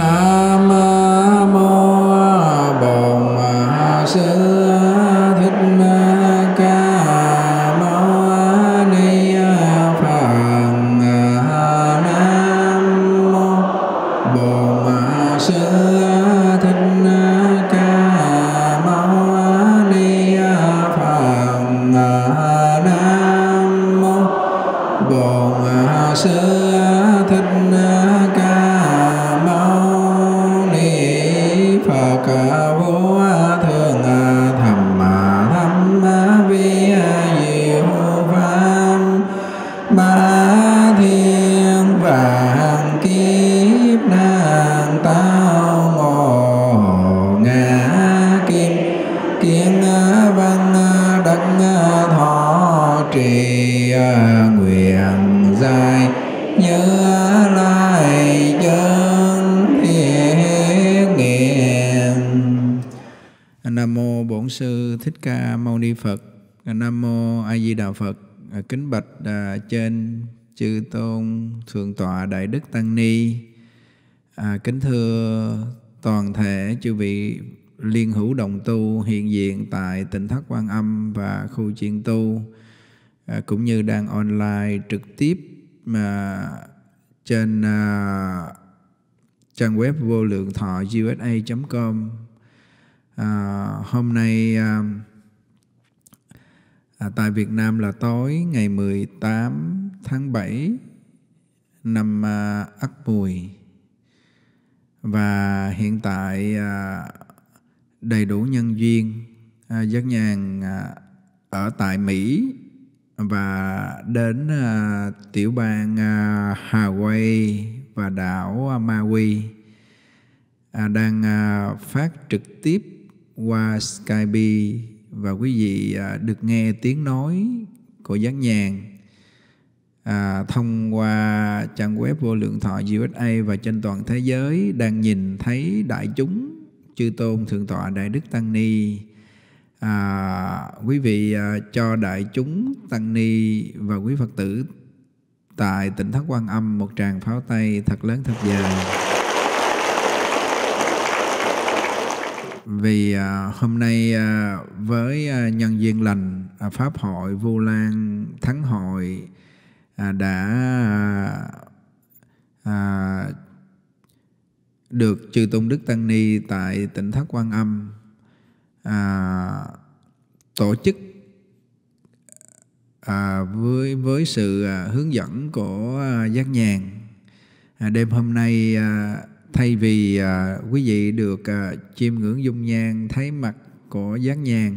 la tọa đại đức tăng ni à, kính thưa toàn thể chư vị liên hữu đồng tu hiện diện tại tỉnh thất quan âm và khu chuyên tu à, cũng như đang online trực tiếp mà trên à, trang web vô lượng thọ usa.com à, hôm nay à, à, tại Việt Nam là tối ngày 18 tháng 7 năm Ất Mùi và hiện tại à, đầy đủ nhân duyên à, giác nhàn à, ở tại Mỹ và đến tiểu bang Hawaii và đảo Maui đang phát trực tiếp qua Skype và quý vị được nghe tiếng nói của giác nhàn à, thông qua trang web vô lượng thọ USA và trên toàn thế giới đang nhìn thấy đại chúng chư tôn thượng tọa đại đức tăng ni à, quý vị à, cho đại chúng tăng ni và quý phật tử tại tỉnh thất quan âm một tràng pháo tay thật lớn thật dài vì à, hôm nay à, với à, nhân duyên lành à, pháp hội vu lan thắng hội À, đã à, được chư tôn đức tăng ni tại tỉnh thất quan âm à, tổ chức à, với với sự à, hướng dẫn của à, giác nhàn à, đêm hôm nay à, thay vì à, quý vị được à, chiêm ngưỡng dung nhan thấy mặt của giác nhàn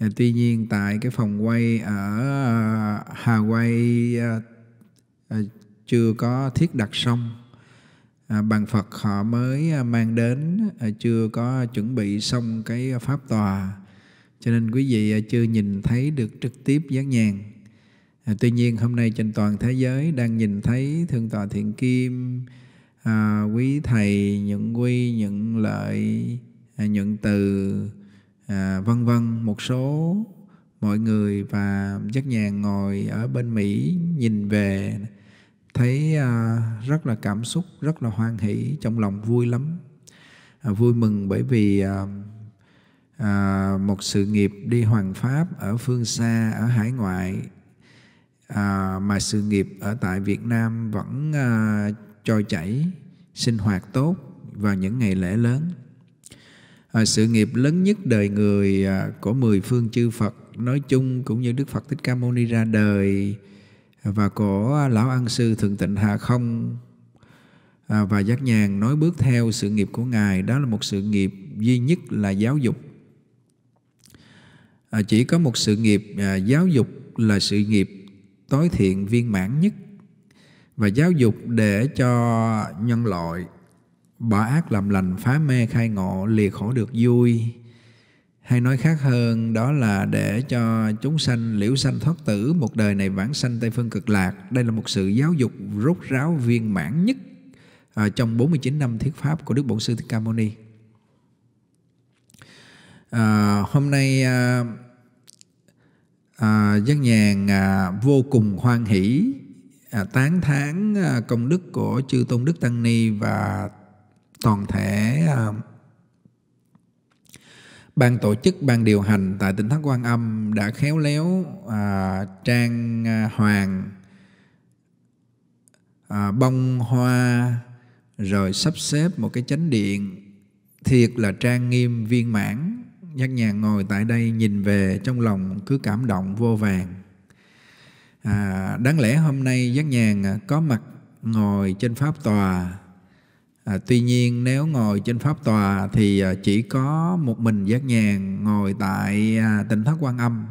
Ờ, tuy nhiên tại cái phòng quay ở à, Hawaii à, à, chưa có thiết đặt xong bàn Phật họ mới mang đến chưa có chuẩn bị xong cái pháp tòa cho nên quý vị chưa nhìn thấy được trực tiếp dáng nhàn à, tuy nhiên hôm nay trên toàn thế giới đang nhìn thấy thượng tọa thiện kim à, quý thầy những quy những lợi à, những từ à, vân vân một số mọi người và giác nhà ngồi ở bên mỹ nhìn về thấy à, rất là cảm xúc rất là hoan hỷ trong lòng vui lắm à, vui mừng bởi vì à, à, một sự nghiệp đi hoàng pháp ở phương xa ở hải ngoại à, mà sự nghiệp ở tại việt nam vẫn à, trôi chảy sinh hoạt tốt vào những ngày lễ lớn à, sự nghiệp lớn nhất đời người à, của mười phương chư Phật nói chung cũng như Đức Phật Thích Ca Mâu Ni ra đời à, và có lão an sư thượng tịnh hạ không à, và giác nhàn nói bước theo sự nghiệp của ngài đó là một sự nghiệp duy nhất là giáo dục à, chỉ có một sự nghiệp à, giáo dục là sự nghiệp tối thiện viên mãn nhất và giáo dục để cho nhân loại bỏ ác làm lành phá mê khai ngộ liệt khổ được vui hay nói khác hơn đó là để cho chúng sanh liễu sanh thoát tử một đời này vãng sanh tây phương cực lạc đây là một sự giáo dục rút ráo viên mãn nhất à, trong 49 năm thuyết pháp của đức bổn sư thích ca mâu ni à, hôm nay à, à, giác nhàn à, vô cùng hoan hỷ à, tán thán à, công đức của chư tôn đức tăng ni và toàn thể uh, ban tổ chức ban điều hành tại tỉnh thất quan âm đã khéo léo à, trang à, hoàng à, bông hoa rồi sắp xếp một cái chánh điện thiệt là trang nghiêm viên mãn nhắc nhà ngồi tại đây nhìn về trong lòng cứ cảm động vô vàng à, đáng lẽ hôm nay giác nhàn à, có mặt ngồi trên pháp tòa À, tuy nhiên nếu ngồi trên pháp tòa thì à, chỉ có một mình giác nhàn ngồi tại à, tỉnh thất quan âm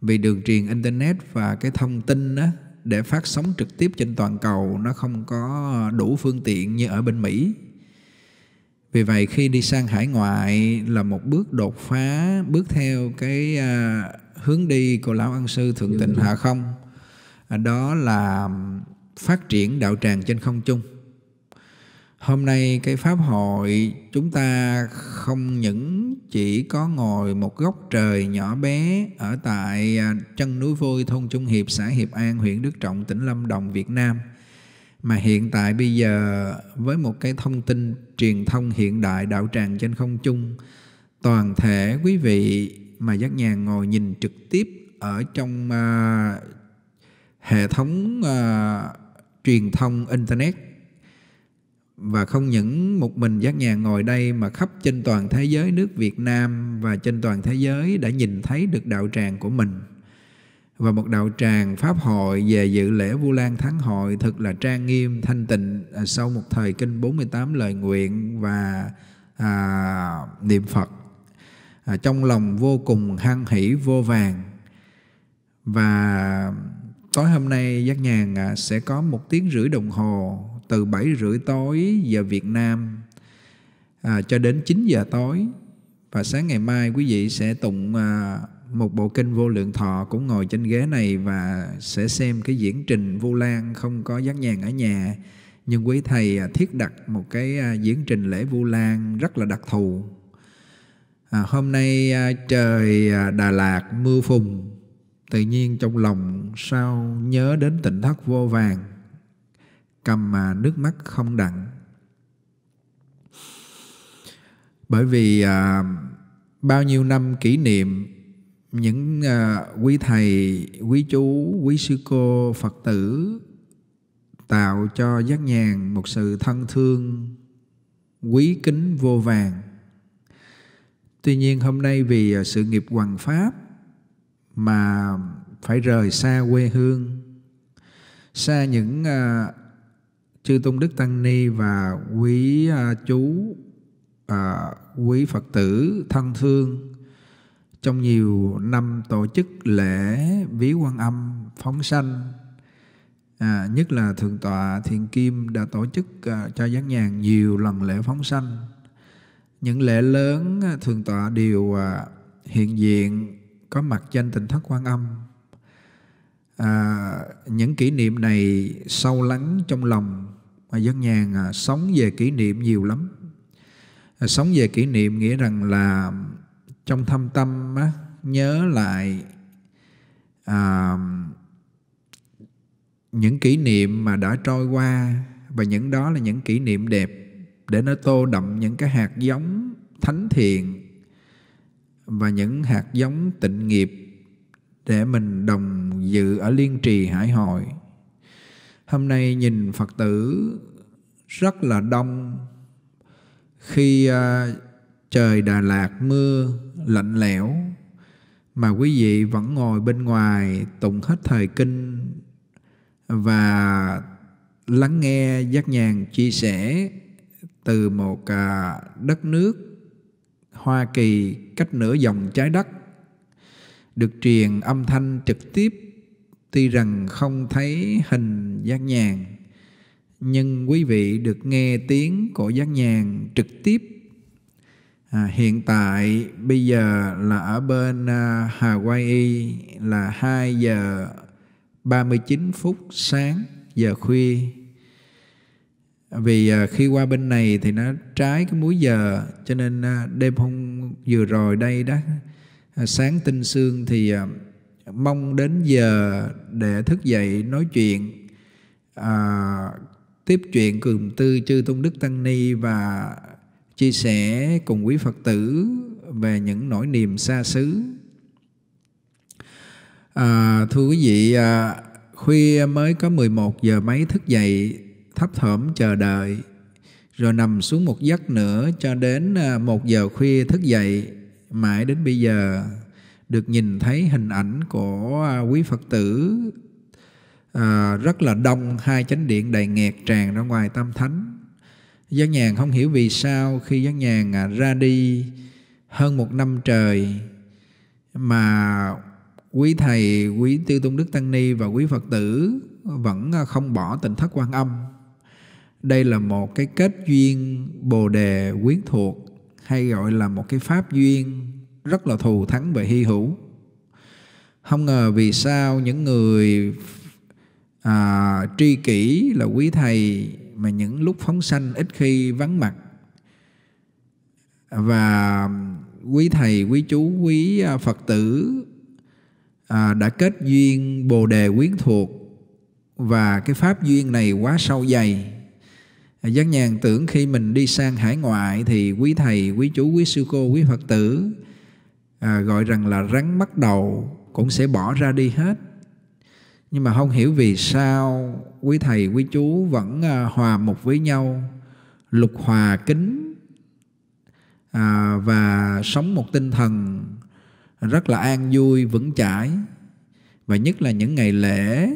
vì đường truyền internet và cái thông tin đó để phát sóng trực tiếp trên toàn cầu nó không có đủ phương tiện như ở bên Mỹ. Vì vậy khi đi sang hải ngoại là một bước đột phá bước theo cái à, hướng đi của lão ân sư thượng tịnh hạ không. À, đó là phát triển đạo tràng trên không trung Hôm nay cái pháp hội chúng ta không những chỉ có ngồi một góc trời nhỏ bé ở tại à, chân núi Vôi thôn Trung Hiệp, xã Hiệp An, huyện Đức Trọng, tỉnh Lâm Đồng, Việt Nam mà hiện tại bây giờ với một cái thông tin truyền thông hiện đại đạo tràng trên không trung toàn thể quý vị mà giác nhà ngồi nhìn trực tiếp ở trong uh, hệ thống uh, truyền thông internet và không những một mình giác nhà ngồi đây mà khắp trên toàn thế giới nước Việt Nam và trên toàn thế giới đã nhìn thấy được đạo tràng của mình và một đạo tràng pháp hội về dự lễ Vu Lan Thắng hội thực là trang nghiêm thanh tịnh à, sau một thời kinh 48 lời nguyện và à, niệm Phật à, trong lòng vô cùng hăng hỷ vô vàng và tối hôm nay giác nhàn sẽ có một tiếng rưỡi đồng hồ từ 7 rưỡi tối giờ Việt Nam à, cho đến 9 giờ tối và sáng ngày mai quý vị sẽ tụng à, một bộ kinh vô lượng thọ cũng ngồi trên ghế này và sẽ xem cái diễn trình vô lan không có giác nhàn ở nhà nhưng quý thầy à, thiết đặt một cái à, diễn trình lễ vu lan rất là đặc thù à, hôm nay à, trời đà lạt mưa phùn tự nhiên trong lòng sao nhớ đến tỉnh thất vô vàng cầm mà nước mắt không đặng bởi vì à, bao nhiêu năm kỷ niệm những à, quý thầy quý chú quý sư cô phật tử tạo cho giác nhàn một sự thân thương quý kính vô vàng tuy nhiên hôm nay vì à, sự nghiệp hoằng pháp mà phải rời xa quê hương xa những à, chư tôn đức tăng ni và quý uh, chú uh, quý phật tử thân thương trong nhiều năm tổ chức lễ ví quan âm phóng sanh à, nhất là thượng tọa thiền kim đã tổ chức à, cho giác nhàn nhiều lần lễ phóng sanh những lễ lớn à, thường tọa đều hiện diện có mặt trên tịnh thất quan âm à, những kỷ niệm này sâu lắng trong lòng mà dân nhàn à, sống về kỷ niệm nhiều lắm à, sống về kỷ niệm nghĩa rằng là trong thâm tâm á, nhớ lại à, những kỷ niệm mà đã trôi qua và những đó là những kỷ niệm đẹp để nó tô đậm những cái hạt giống thánh thiện và những hạt giống tịnh nghiệp để mình đồng dự ở liên trì hải hội hôm nay nhìn phật tử rất là đông khi à, trời đà lạt mưa lạnh lẽo mà quý vị vẫn ngồi bên ngoài tụng hết thời kinh và lắng nghe giác nhàn chia sẻ từ một uh, đất nước hoa kỳ cách nửa dòng trái đất được truyền âm thanh trực tiếp tuy rằng không thấy hình giác nhàn nhưng quý vị được nghe tiếng của giác nhàn trực tiếp à, hiện tại bây giờ là ở bên à, Hawaii là 2 giờ 39 phút sáng giờ khuya vì à, khi qua bên này thì nó trái cái múi giờ cho nên à, đêm hôm vừa rồi đây đó sáng tinh sương thì mong đến giờ để thức dậy nói chuyện à, tiếp chuyện cùng tư chư tôn đức tăng ni và chia sẻ cùng quý phật tử về những nỗi niềm xa xứ à, thưa quý vị à, khuya mới có 11 giờ mấy thức dậy thấp thỏm chờ đợi rồi nằm xuống một giấc nữa cho đến à, một giờ khuya thức dậy mãi đến bây giờ được nhìn thấy hình ảnh của à, quý phật tử à, rất là đông hai chánh điện đầy nghẹt tràn ra ngoài tam thánh Giác nhàn không hiểu vì sao khi Giác nhàn à, ra đi hơn một năm trời mà quý thầy, quý Tư Tôn Đức Tăng Ni và quý Phật tử vẫn à, không bỏ tình thất quan âm. Đây là một cái kết duyên bồ đề quyến thuộc hay gọi là một cái pháp duyên rất là thù thắng và hy hữu không ngờ vì sao những người à, tri kỷ là quý thầy mà những lúc phóng sanh ít khi vắng mặt và quý thầy quý chú quý à, phật tử à, đã kết duyên bồ đề quyến thuộc và cái pháp duyên này quá sâu dày Giác nhàn tưởng khi mình đi sang hải ngoại thì quý thầy, quý chú, quý sư cô, quý Phật tử à, gọi rằng là rắn bắt đầu cũng sẽ bỏ ra đi hết nhưng mà không hiểu vì sao quý thầy quý chú vẫn à, hòa mục với nhau lục hòa kính à, và sống một tinh thần rất là an vui vững chãi và nhất là những ngày lễ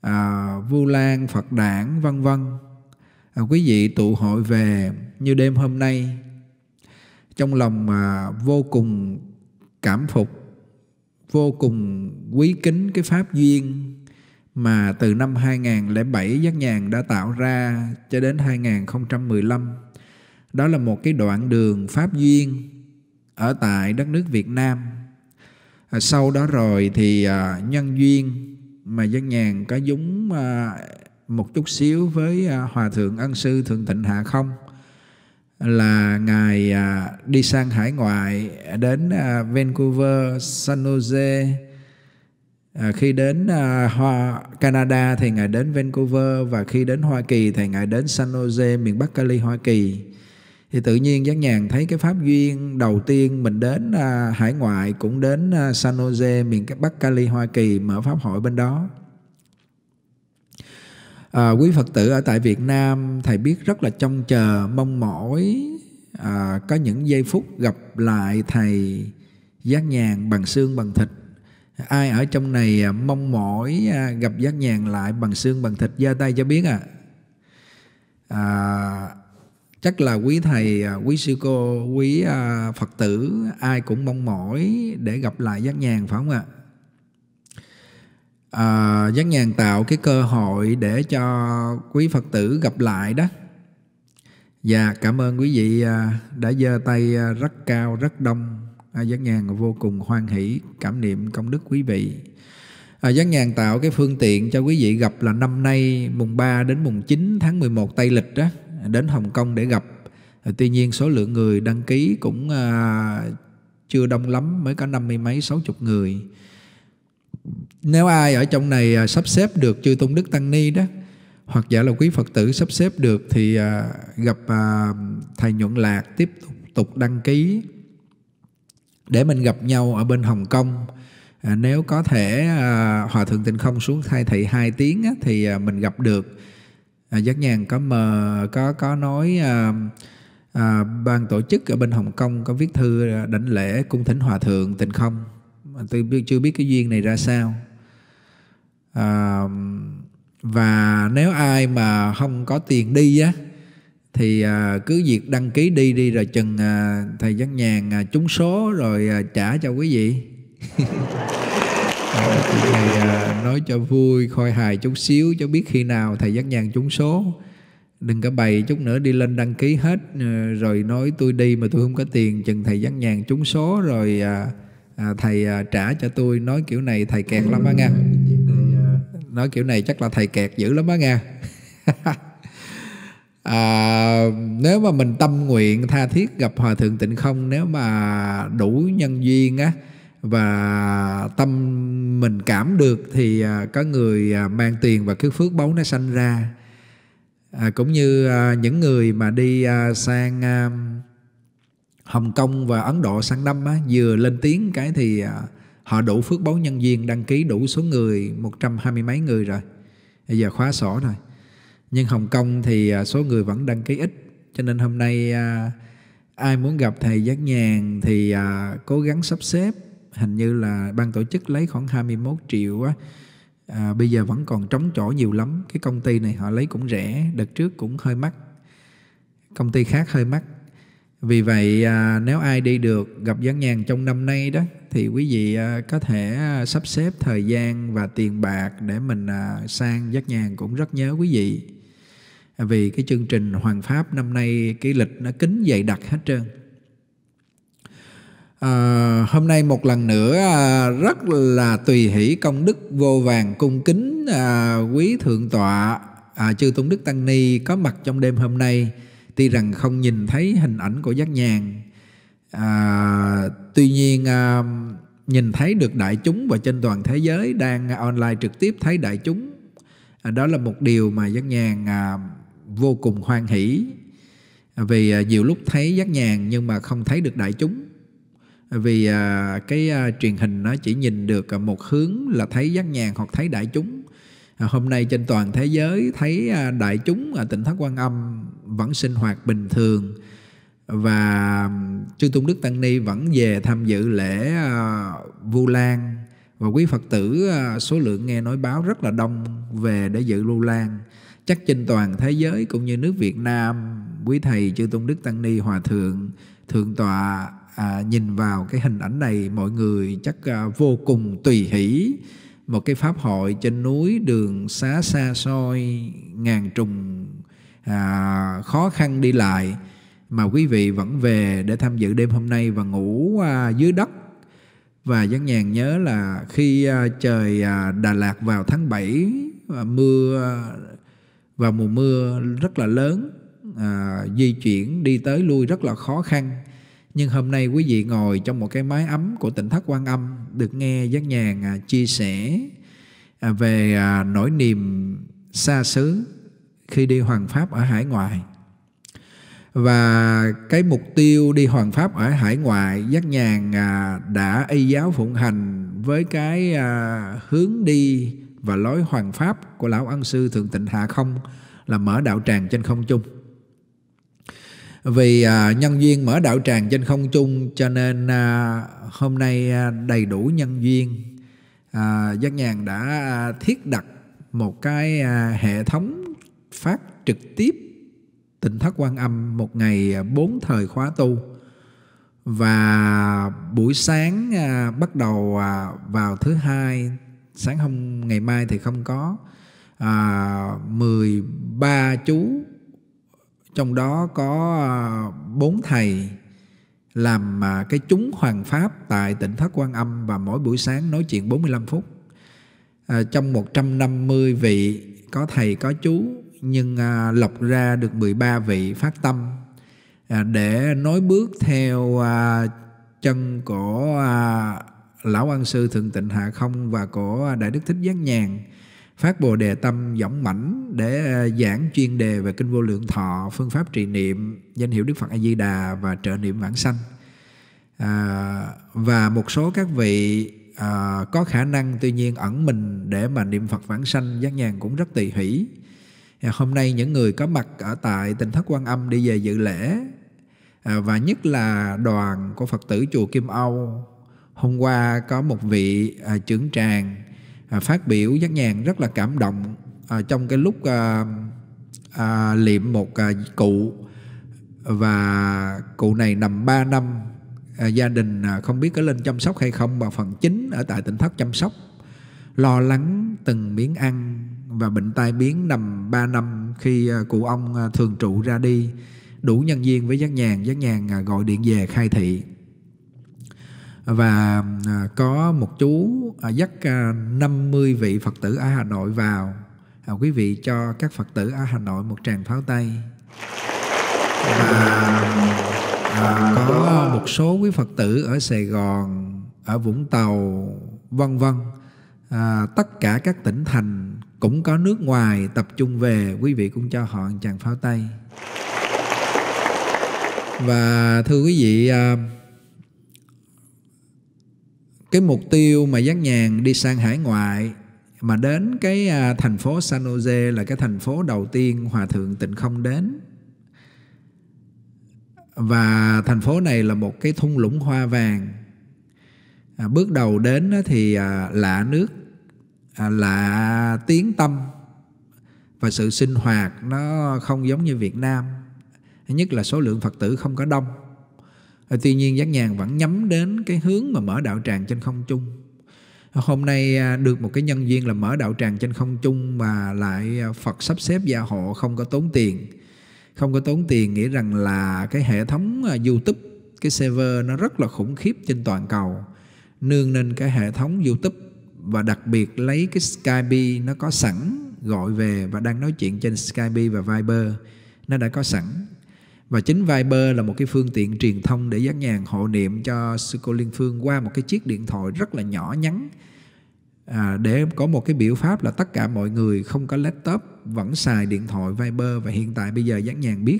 à, vu lan phật đản vân vân à, quý vị tụ hội về như đêm hôm nay trong lòng mà vô cùng cảm phục vô cùng quý kính cái pháp duyên mà từ năm 2007 Giác Nhàn đã tạo ra cho đến 2015. Đó là một cái đoạn đường pháp duyên ở tại đất nước Việt Nam. À, sau đó rồi thì à, nhân duyên mà Giác Nhàn có dúng à, một chút xíu với Hòa Thượng Ân Sư Thượng Tịnh Hạ không – là ngài à, đi sang hải ngoại đến à, Vancouver, San Jose. À, khi đến à, Hoa Canada thì ngài đến Vancouver và khi đến Hoa Kỳ thì ngài đến San Jose miền Bắc Cali Hoa Kỳ. Thì tự nhiên Giác Nhàn thấy cái pháp duyên đầu tiên mình đến à, hải ngoại cũng đến à, San Jose miền Bắc Cali Hoa Kỳ mở pháp hội bên đó à, quý phật tử ở tại việt nam thầy biết rất là trông chờ mong mỏi à, có những giây phút gặp lại thầy giác nhàn bằng xương bằng thịt ai ở trong này à, mong mỏi à, gặp giác nhàn lại bằng xương bằng thịt giơ tay cho biết à. à chắc là quý thầy à, quý sư cô quý phật tử ai cũng mong mỏi để gặp lại giác nhàn phải không ạ à? à, giác nhàn tạo cái cơ hội để cho quý phật tử gặp lại đó và dạ, cảm ơn quý vị à, đã giơ tay à, rất cao rất đông à, giác nhàn vô cùng hoan hỷ cảm niệm công đức quý vị à, Giác Nhàn tạo cái phương tiện cho quý vị gặp là năm nay mùng 3 đến mùng 9 tháng 11 Tây Lịch đó đến Hồng Kông để gặp à, tuy nhiên số lượng người đăng ký cũng à, chưa đông lắm mới có năm mươi mấy sáu chục người nếu ai ở trong này à, sắp xếp được chư tôn đức tăng ni đó hoặc giả là quý phật tử sắp xếp được thì à, gặp à, thầy nhuận lạc tiếp tục đăng ký để mình gặp nhau ở bên hồng kông nếu có thể hòa thượng tịnh không xuống thay thị hai tiếng thì mình gặp được giác nhàn có mờ có có nói ban tổ chức ở bên hồng kông có viết thư đảnh lễ cung thỉnh hòa thượng tịnh không mà tôi biết, chưa biết cái duyên này ra sao à, và nếu ai mà không có tiền đi á thì à, cứ việc đăng ký đi đi rồi chừng à, thầy văn nhàn à, trúng số rồi à, trả cho quý vị à, thầy à, nói cho vui khôi hài chút xíu cho biết khi nào thầy văn nhàn trúng số đừng có bày chút nữa đi lên đăng ký hết à, rồi nói tôi đi mà tôi không có tiền chừng thầy văn nhàn trúng số rồi à, À, thầy à, trả cho tôi nói kiểu này thầy kẹt lắm á nghe nói kiểu này chắc là thầy kẹt dữ lắm á nghe à, nếu mà mình tâm nguyện tha thiết gặp hòa thượng tịnh không nếu mà đủ nhân duyên á và tâm mình cảm được thì à, có người mang tiền và cái phước báu nó sanh ra à, cũng như những người mà đi sang Hồng Kông và Ấn Độ sang năm á, vừa lên tiếng cái thì à, họ đủ phước báu nhân viên đăng ký đủ số người 120 mấy người rồi. Bây giờ khóa sổ rồi. Nhưng Hồng Kông thì à, số người vẫn đăng ký ít cho nên hôm nay à, ai muốn gặp thầy Giác Nhàn thì cố gắng sắp xếp hình như là ban tổ chức lấy khoảng 21 triệu á à, bây giờ vẫn còn trống chỗ nhiều lắm cái công ty này họ lấy cũng rẻ đợt trước cũng hơi mắc công ty khác hơi mắc vì vậy à, nếu ai đi được gặp gián nhàn trong năm nay đó thì quý vị à, có thể à, sắp xếp thời gian và tiền bạc để mình sang giác nhàn cũng rất nhớ quý vị vì cái chương trình hoàng pháp năm nay cái lịch nó kín dày đặc hết trơn à, hôm nay một lần nữa à, rất là tùy hỷ công đức vô vàng cung kính à, quý thượng tọa à, chư tôn đức tăng ni có mặt trong đêm hôm nay tuy rằng không nhìn thấy hình ảnh của giác nhàn à, tuy nhiên à, nhìn thấy được đại chúng và trên toàn thế giới đang online trực tiếp thấy đại chúng à, đó là một điều mà giác nhàn à, vô cùng hoan hỷ à, vì à, nhiều lúc thấy giác nhàn nhưng mà không thấy được đại chúng à, vì à, cái à, truyền hình nó chỉ nhìn được à, một hướng là thấy giác nhàn hoặc thấy đại chúng À, hôm nay trên toàn thế giới thấy à, đại chúng ở tỉnh thất quan âm vẫn sinh hoạt bình thường và chư tôn đức tăng ni vẫn về tham dự lễ à, vu lan và quý phật tử số lượng nghe nói báo rất là đông về để dự vu lan chắc trên toàn thế giới cũng như nước việt nam quý thầy chư tôn đức tăng ni hòa thượng thượng tọa à, nhìn vào cái hình ảnh này mọi người chắc à, vô cùng tùy hỷ một cái pháp hội trên núi đường xá xa xôi ngàn trùng à, khó khăn đi lại mà quý vị vẫn về để tham dự đêm hôm nay và ngủ à, dưới đất và dân nhàn nhớ là khi à, trời à, Đà Lạt vào tháng 7 à, mưa à, vào mùa mưa rất là lớn à, di chuyển đi tới lui rất là khó khăn nhưng hôm nay quý vị ngồi trong một cái mái ấm của tỉnh Thất Quan Âm được nghe Giác Nhàn chia sẻ à, về à, nỗi niềm xa xứ khi đi hoàng pháp ở hải ngoại. Và cái mục tiêu đi hoàng pháp ở hải ngoại Giác Nhàn đã y giáo phụng hành với cái à, hướng đi và lối hoàng pháp của Lão Ân Sư Thượng Tịnh Hạ Không là mở đạo tràng trên không trung vì à, nhân duyên mở đạo tràng trên không trung cho nên à, hôm nay à, đầy đủ nhân duyên à, giác nhàn đã à, thiết đặt một cái à, hệ thống phát trực tiếp tịnh thất quan âm một ngày à, bốn thời khóa tu và buổi sáng à, bắt đầu à, vào thứ hai sáng hôm ngày mai thì không có à, 13 chú trong đó có à, bốn thầy làm à, cái chúng hoàng pháp tại tỉnh Thất Quan Âm và mỗi buổi sáng nói chuyện 45 phút. À, trong 150 vị có thầy có chú nhưng à, lọc ra được 13 vị phát tâm để nối bước theo chân của lão an sư thượng tịnh hạ không và của đại đức thích giác nhàn phát bồ đề tâm dõng mãnh để ờ, giảng chuyên đề về kinh vô lượng thọ phương pháp trì niệm danh hiệu đức phật a di đà và trợ niệm vãng sanh à, và một số các vị à, có khả năng tuy nhiên ẩn mình để mà niệm phật vãng sanh giác nhàn cũng rất tỳ hỷ à, hôm nay những người có mặt ở tại tỉnh thất quan âm đi về dự lễ à, và nhất là đoàn của phật tử chùa kim âu hôm qua có một vị à, trưởng tràng À, phát biểu giác nhàn rất là cảm động à, trong cái lúc à, à, liệm một à, cụ và cụ này nằm 3 năm à, gia đình à, không biết có lên chăm sóc hay không mà phần chính ở tại tỉnh thất chăm sóc lo lắng từng miếng ăn và bệnh tai biến nằm 3 năm khi à, cụ ông à, thường trụ ra đi đủ nhân viên với giác nhàn giác nhàn à, gọi điện về khai thị và à, có một chú à, dắt 50 à, vị Phật tử ở Hà Nội vào quý vị cho các Phật tử ở Hà Nội một tràng pháo tay và à, có một số quý Phật tử ở Sài Gòn ở Vũng Tàu vân vân à, tất cả các tỉnh thành cũng có nước ngoài tập trung về quý vị cũng cho họ một tràng pháo tay và thưa quý vị à, cái mục tiêu mà Giác Nhàn đi sang hải ngoại mà đến cái à, thành phố San Jose là cái thành phố đầu tiên Hòa Thượng Tịnh Không đến. Và thành phố này là một cái thung lũng hoa vàng. À, bước đầu đến thì à, lạ nước, à, lạ tiếng tâm và sự sinh hoạt nó không giống như Việt Nam. Nhất là số lượng Phật tử không có đông Ờ, tuy nhiên Giác Nhàn vẫn nhắm đến cái hướng mà mở đạo tràng trên không trung. Ờ, hôm nay à, được một cái nhân duyên là mở đạo tràng trên không trung mà lại à, Phật sắp xếp gia hộ không có tốn tiền. Không có tốn tiền nghĩa rằng là cái hệ thống à, YouTube, cái server nó rất là khủng khiếp trên toàn cầu. Nương nên cái hệ thống YouTube và đặc biệt lấy cái Skype nó có sẵn gọi về và đang nói chuyện trên Skype và Viber nó đã có sẵn và chính Viber là một cái phương tiện truyền thông để giác nhàn hộ niệm cho sư cô Liên Phương qua một cái chiếc điện thoại rất là nhỏ nhắn à, để có một cái biểu pháp là tất cả mọi người không có laptop vẫn xài điện thoại Viber và hiện tại bây giờ giác nhàn biết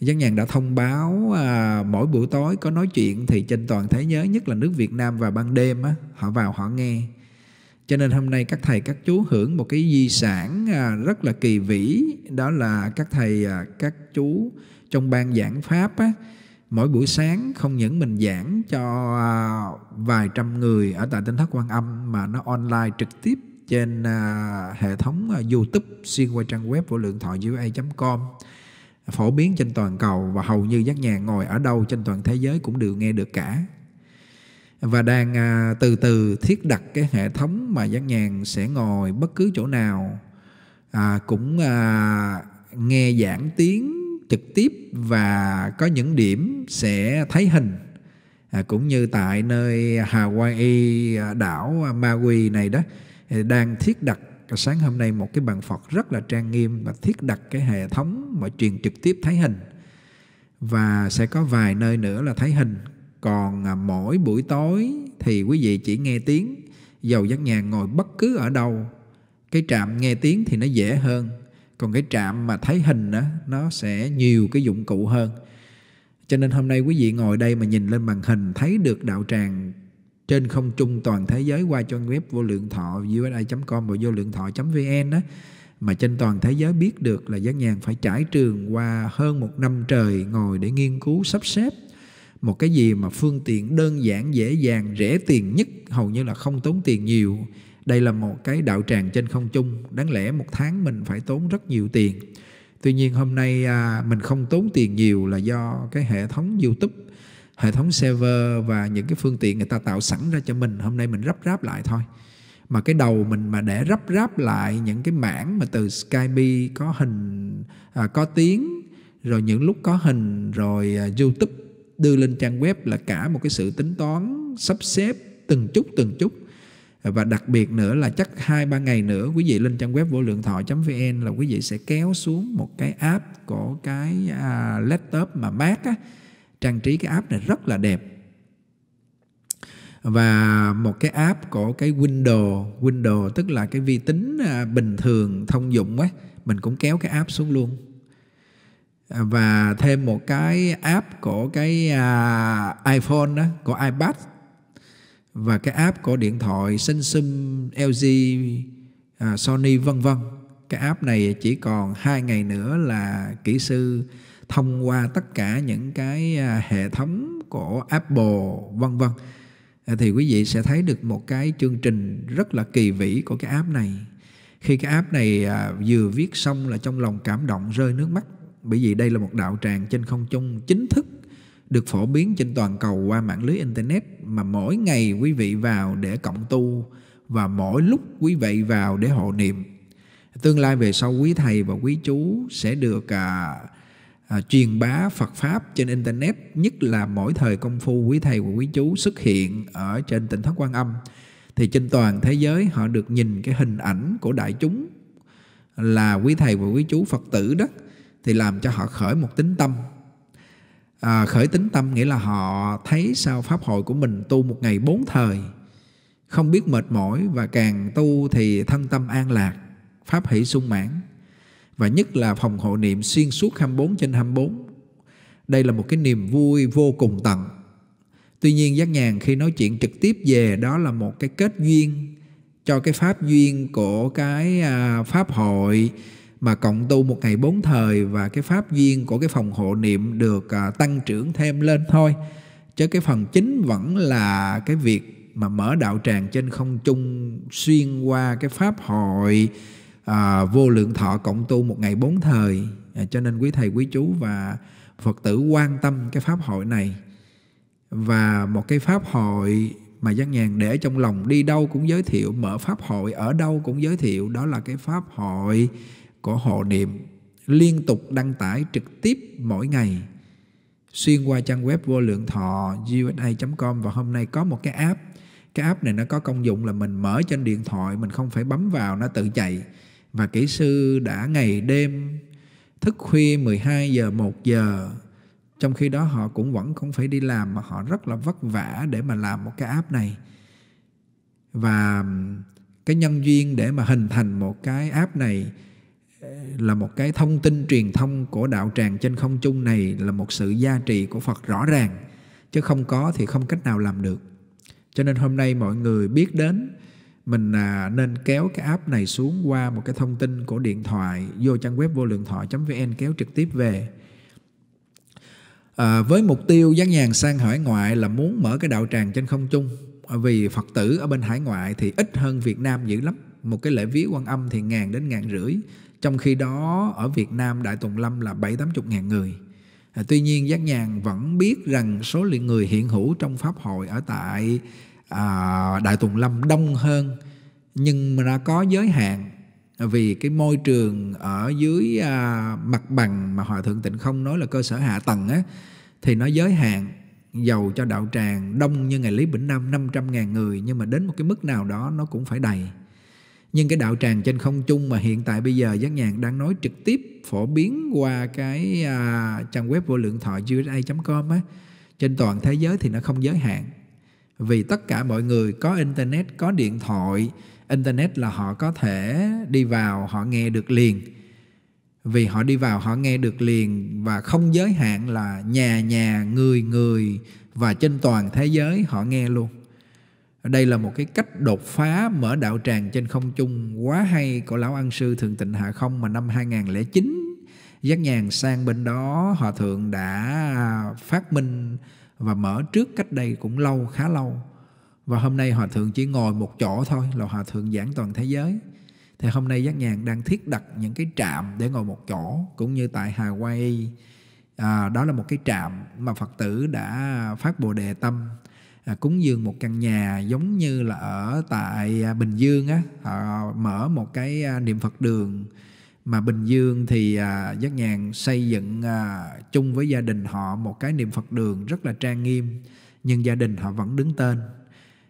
Giang Nhàn đã thông báo à, mỗi buổi tối có nói chuyện thì trên toàn thế giới nhất là nước Việt Nam và ban đêm á, họ vào họ nghe. Cho nên hôm nay các thầy các chú hưởng một cái di sản à, rất là kỳ vĩ đó là các thầy à, các chú trong ban giảng pháp á, mỗi buổi sáng không những mình giảng cho à, vài trăm người ở tại tinh thất quan âm mà nó online trực tiếp trên à, hệ thống à, YouTube xuyên qua trang web của lượng thọ com phổ biến trên toàn cầu và hầu như giác nhà ngồi ở đâu trên toàn thế giới cũng đều nghe được cả và đang từ từ thiết đặt cái hệ thống mà giác nhàn sẽ ngồi bất cứ chỗ nào à, cũng à, nghe giảng tiếng trực tiếp và có những điểm sẽ thấy hình à, cũng như tại nơi Hawaii à, đảo Maui này đó đang thiết đặt à, sáng hôm nay một cái bàn Phật rất là trang nghiêm và thiết đặt cái hệ thống mà truyền trực tiếp thấy hình và sẽ có vài nơi nữa là thấy hình còn à, mỗi buổi tối thì quý vị chỉ nghe tiếng dầu giác nhà ngồi bất cứ ở đâu cái trạm nghe tiếng thì nó dễ hơn còn cái trạm mà thấy hình đó, nó sẽ nhiều cái dụng cụ hơn cho nên hôm nay quý vị ngồi đây mà nhìn lên màn hình thấy được đạo tràng trên không trung toàn thế giới qua trang web vô lượng thọ usi.com và vô lượng thọ.vn đó mà trên toàn thế giới biết được là giác nhàn phải trải trường qua hơn một năm trời ngồi để nghiên cứu sắp xếp một cái gì mà phương tiện đơn giản dễ dàng rẻ tiền nhất hầu như là không tốn tiền nhiều đây là một cái đạo tràng trên không trung, đáng lẽ một tháng mình phải tốn rất nhiều tiền. Tuy nhiên hôm nay à, mình không tốn tiền nhiều là do cái hệ thống YouTube, hệ thống server và những cái phương tiện người ta tạo sẵn ra cho mình. Hôm nay mình rắp ráp lại thôi. Mà cái đầu mình mà để rắp ráp lại những cái mảng mà từ Skype có hình, à, có tiếng, rồi những lúc có hình, rồi à, YouTube đưa lên trang web là cả một cái sự tính toán, sắp xếp từng chút từng chút và đặc biệt nữa là chắc hai ba ngày nữa quý vị lên trang web vô lượng thọ vn là quý vị sẽ kéo xuống một cái app của cái à, laptop mà mát á trang trí cái app này rất là đẹp và một cái app của cái Windows Windows tức là cái vi tính à, bình thường thông dụng ấy mình cũng kéo cái app xuống luôn và thêm một cái app của cái uh, iPhone đó, của iPad và cái app của điện thoại Samsung, LG, à, Sony vân vân. Cái app này chỉ còn hai ngày nữa là kỹ sư thông qua tất cả những cái à, hệ thống của Apple vân vân à, thì quý vị sẽ thấy được một cái chương trình rất là kỳ vĩ của cái app này khi cái app này à, vừa viết xong là trong lòng cảm động rơi nước mắt bởi vì đây là một đạo tràng trên không trung chính thức được phổ biến trên toàn cầu qua mạng lưới internet mà mỗi ngày quý vị vào để cộng tu và mỗi lúc quý vị vào để hộ niệm tương lai về sau quý thầy và quý chú sẽ được à, à, truyền bá Phật pháp trên internet nhất là mỗi thời công phu quý thầy và quý chú xuất hiện ở trên tỉnh thất quan âm thì trên toàn thế giới họ được nhìn cái hình ảnh của đại chúng là quý thầy và quý chú Phật tử đó thì làm cho họ khởi một tính tâm à, khởi tính tâm nghĩa là họ thấy sao pháp hội của mình tu một ngày bốn thời không biết mệt mỏi và càng tu thì thân tâm an lạc pháp hỷ sung mãn và nhất là phòng hộ niệm xuyên suốt 24 trên 24 đây là một cái niềm vui vô cùng tận tuy nhiên giác nhàn khi nói chuyện trực tiếp về đó là một cái kết duyên cho cái pháp duyên của cái à, pháp hội mà cộng tu một ngày bốn thời và cái pháp duyên của cái phòng hộ niệm được à, tăng trưởng thêm lên thôi chứ cái phần chính vẫn là cái việc mà mở đạo tràng trên không trung xuyên qua cái pháp hội à, vô lượng thọ cộng tu một ngày bốn thời à, cho nên quý thầy quý chú và phật tử quan tâm cái pháp hội này và một cái pháp hội mà Giác Nhàn để trong lòng đi đâu cũng giới thiệu, mở pháp hội ở đâu cũng giới thiệu, đó là cái pháp hội của họ niệm liên tục đăng tải trực tiếp mỗi ngày xuyên qua trang web vô lượng thọ usa.com và hôm nay có một cái app cái app này nó có công dụng là mình mở trên điện thoại mình không phải bấm vào nó tự chạy và kỹ sư đã ngày đêm thức khuya 12 giờ 1 giờ trong khi đó họ cũng vẫn không phải đi làm mà họ rất là vất vả để mà làm một cái app này và cái nhân duyên để mà hình thành một cái app này là một cái thông tin truyền thông của đạo tràng trên không trung này là một sự gia trì của Phật rõ ràng chứ không có thì không cách nào làm được cho nên hôm nay mọi người biết đến mình à, nên kéo cái app này xuống qua một cái thông tin của điện thoại vô trang web vô lượng thọ.vn kéo trực tiếp về à, với mục tiêu dán nhàn sang hải ngoại là muốn mở cái đạo tràng trên không trung à, vì phật tử ở bên hải ngoại thì ít hơn việt nam dữ lắm một cái lễ viếng quan âm thì ngàn đến ngàn rưỡi trong khi đó ở Việt Nam Đại Tùng Lâm là 7-80 ngàn người. À, tuy nhiên Giác Nhàn vẫn biết rằng số lượng người hiện hữu trong Pháp hội ở tại à, Đại Tùng Lâm đông hơn nhưng mà nó có giới hạn vì cái môi trường ở dưới à, mặt bằng mà Hòa Thượng Tịnh Không nói là cơ sở hạ tầng á, thì nó giới hạn dầu cho đạo tràng đông như ngày Lý Bỉnh Nam 500.000 người nhưng mà đến một cái mức nào đó nó cũng phải đầy nhưng cái đạo tràng trên không trung mà hiện tại bây giờ giác nhàn đang nói trực tiếp phổ biến qua cái à, trang web vô lượng thọ usa.com á trên toàn thế giới thì nó không giới hạn vì tất cả mọi người có internet có điện thoại internet là họ có thể đi vào họ nghe được liền vì họ đi vào họ nghe được liền và không giới hạn là nhà nhà người người và trên toàn thế giới họ nghe luôn đây là một cái cách đột phá mở đạo tràng trên không trung quá hay của Lão An Sư thường Tịnh Hạ Không mà năm 2009. Giác nhàn sang bên đó Hòa Thượng đã phát minh và mở trước cách đây cũng lâu, khá lâu. Và hôm nay Hòa Thượng chỉ ngồi một chỗ thôi là Hòa Thượng giảng toàn thế giới. Thì hôm nay Giác nhàn đang thiết đặt những cái trạm để ngồi một chỗ cũng như tại Hawaii. À, đó là một cái trạm mà Phật tử đã phát Bồ Đề Tâm à, cúng dường một căn nhà giống như là ở tại à, Bình Dương á họ mở một cái à, niệm Phật đường mà Bình Dương thì à, giác nhàn xây dựng à, chung với gia đình họ một cái niệm Phật đường rất là trang nghiêm nhưng gia đình họ vẫn đứng tên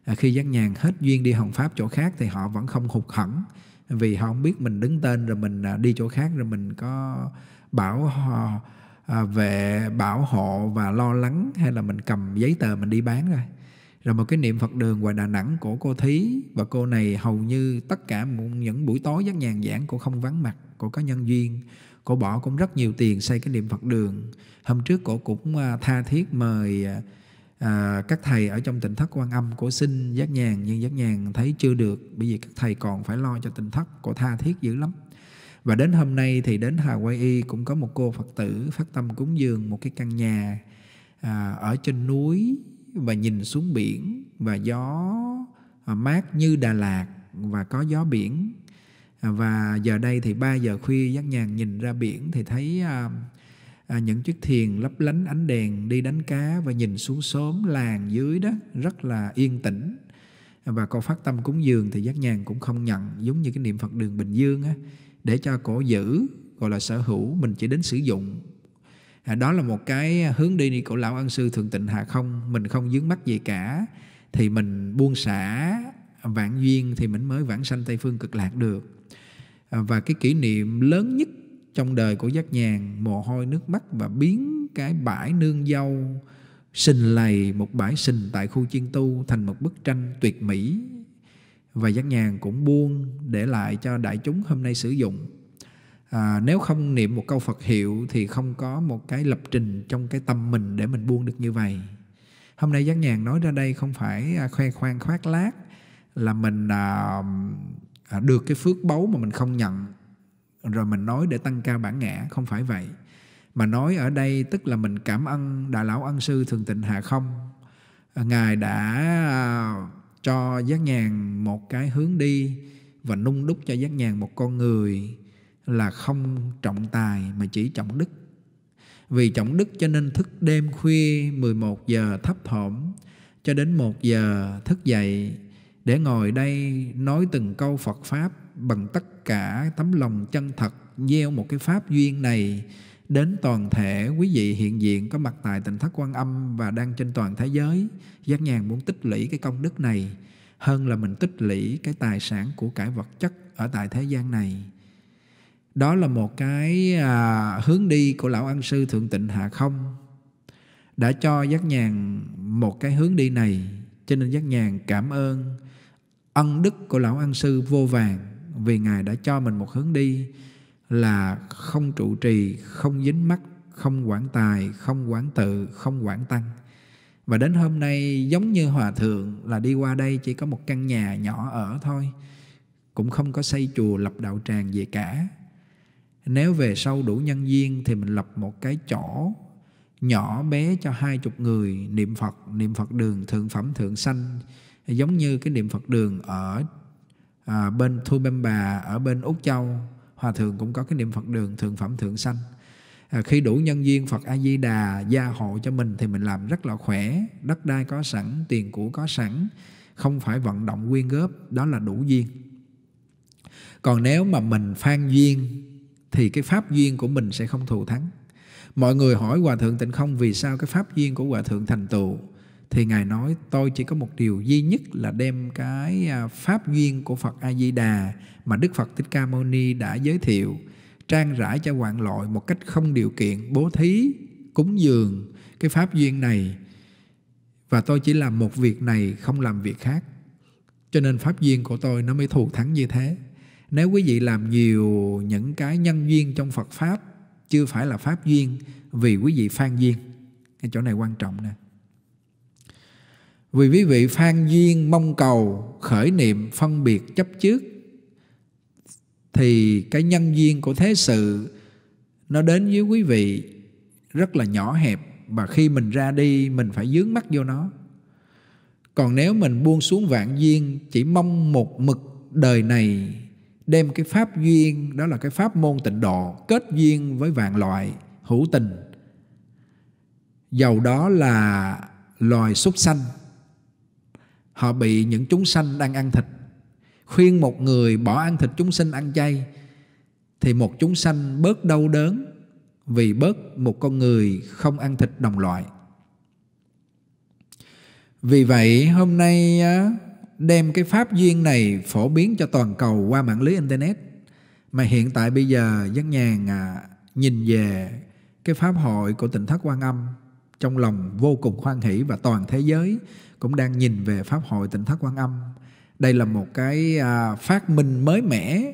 à, khi giác nhàn hết duyên đi hồng pháp chỗ khác thì họ vẫn không hụt hẫng vì họ không biết mình đứng tên rồi mình à, đi chỗ khác rồi mình có bảo họ à, về bảo hộ và lo lắng hay là mình cầm giấy tờ mình đi bán rồi rồi một cái niệm phật đường ngoài đà nẵng của cô thí và cô này hầu như tất cả những buổi tối các nhàn giảng cô không vắng mặt cô có nhân duyên cô bỏ cũng rất nhiều tiền xây cái niệm phật đường hôm trước cô cũng à, tha thiết mời à, à, các thầy ở trong tỉnh thất quan âm của xin giác nhàn nhưng giác nhàn thấy chưa được bởi vì các thầy còn phải lo cho tỉnh thất của tha thiết dữ lắm và đến hôm nay thì đến Hà Hawaii cũng có một cô Phật tử phát tâm cúng dường một cái căn nhà à, ở trên núi và nhìn xuống biển và gió à, mát như Đà Lạt và có gió biển à, và giờ đây thì 3 giờ khuya giác nhàn nhìn ra biển thì thấy à, à, những chiếc thuyền lấp lánh ánh đèn đi đánh cá và nhìn xuống xóm làng dưới đó rất là yên tĩnh và con phát tâm cúng dường thì giác nhàn cũng không nhận giống như cái niệm Phật đường Bình Dương á, để cho cổ giữ gọi là sở hữu mình chỉ đến sử dụng à, đó là một cái hướng đi của lão ân sư thượng tịnh hà không mình không dướng mắt gì cả thì mình buông xả vạn duyên thì mình mới vãng sanh tây phương cực lạc được à, và cái kỷ niệm lớn nhất trong đời của giác nhàn mồ hôi nước mắt và biến cái bãi nương dâu sình lầy một bãi sình tại khu chiên tu thành một bức tranh tuyệt mỹ và giác nhàn cũng buông để lại cho đại chúng hôm nay sử dụng à, nếu không niệm một câu phật hiệu thì không có một cái lập trình trong cái tâm mình để mình buông được như vậy hôm nay giác nhàn nói ra đây không phải à, khoe khoang khoác lác là mình à, à, được cái phước báu mà mình không nhận rồi mình nói để tăng cao bản ngã không phải vậy mà nói ở đây tức là mình cảm ơn đại lão ân sư thường tịnh hà không à, ngài đã cho giác nhàn một cái hướng đi và nung đúc cho giác nhàn một con người là không trọng tài mà chỉ trọng đức vì trọng đức cho nên thức đêm khuya 11 giờ thấp thỏm cho đến 1 giờ thức dậy để ngồi đây nói từng câu Phật Pháp bằng tất cả tấm lòng chân thật gieo một cái Pháp duyên này đến toàn thể quý vị hiện diện có mặt tại tỉnh Thất Quan Âm và đang trên toàn thế giới. Giác nhàn muốn tích lũy cái công đức này hơn là mình tích lũy cái tài sản của cải vật chất ở tại thế gian này đó là một cái à, hướng đi của lão an sư thượng tịnh hạ không đã cho giác nhàn một cái hướng đi này cho nên giác nhàn cảm ơn ân đức của lão an sư vô vàng vì ngài đã cho mình một hướng đi là không trụ trì không dính mắt không quản tài không quản tự không quản tăng và đến hôm nay giống như hòa thượng là đi qua đây chỉ có một căn nhà nhỏ ở thôi cũng không có xây chùa lập đạo tràng gì cả nếu về sau đủ nhân duyên thì mình lập một cái chỗ nhỏ bé cho hai chục người niệm Phật niệm Phật đường thượng phẩm thượng sanh giống như cái niệm Phật đường ở à, bên Thu bên Bà ở bên Úc Châu hòa thượng cũng có cái niệm Phật đường thượng phẩm thượng sanh à, khi đủ nhân duyên Phật A Di Đà gia hộ cho mình thì mình làm rất là khỏe đất đai có sẵn tiền của có sẵn không phải vận động quyên góp đó là đủ duyên còn nếu mà mình phan duyên thì cái pháp duyên của mình sẽ không thù thắng mọi người hỏi hòa thượng tịnh không vì sao cái pháp duyên của hòa thượng thành tựu thì ngài nói tôi chỉ có một điều duy nhất là đem cái à, pháp duyên của phật a di đà mà đức phật thích ca mâu ni đã giới thiệu trang rãi cho hoạn loại một cách không điều kiện bố thí cúng dường cái pháp duyên này và tôi chỉ làm một việc này không làm việc khác cho nên pháp duyên của tôi nó mới thù thắng như thế nếu quý vị làm nhiều những cái nhân duyên trong phật pháp chưa phải là pháp duyên vì quý vị phan duyên cái chỗ này quan trọng nè vì quý vị phan duyên mong cầu khởi niệm phân biệt chấp trước thì cái nhân duyên của thế sự nó đến với quý vị rất là nhỏ hẹp và khi mình ra đi mình phải dướng mắt vô nó còn nếu mình buông xuống vạn duyên chỉ mong một mực đời này đem cái pháp duyên đó là cái pháp môn tịnh độ kết duyên với vạn loại hữu tình dầu đó là loài súc sanh họ bị những chúng sanh đang ăn thịt khuyên một người bỏ ăn thịt chúng sinh ăn chay thì một chúng sanh bớt đau đớn vì bớt một con người không ăn thịt đồng loại vì vậy hôm nay đem cái pháp duyên này phổ biến cho toàn cầu qua mạng lưới internet mà hiện tại bây giờ dân nhàn à, nhìn về cái pháp hội của tỉnh thất quan âm trong lòng vô cùng hoan hỷ và toàn thế giới cũng đang nhìn về pháp hội tỉnh thất quan âm đây là một cái à, phát minh mới mẻ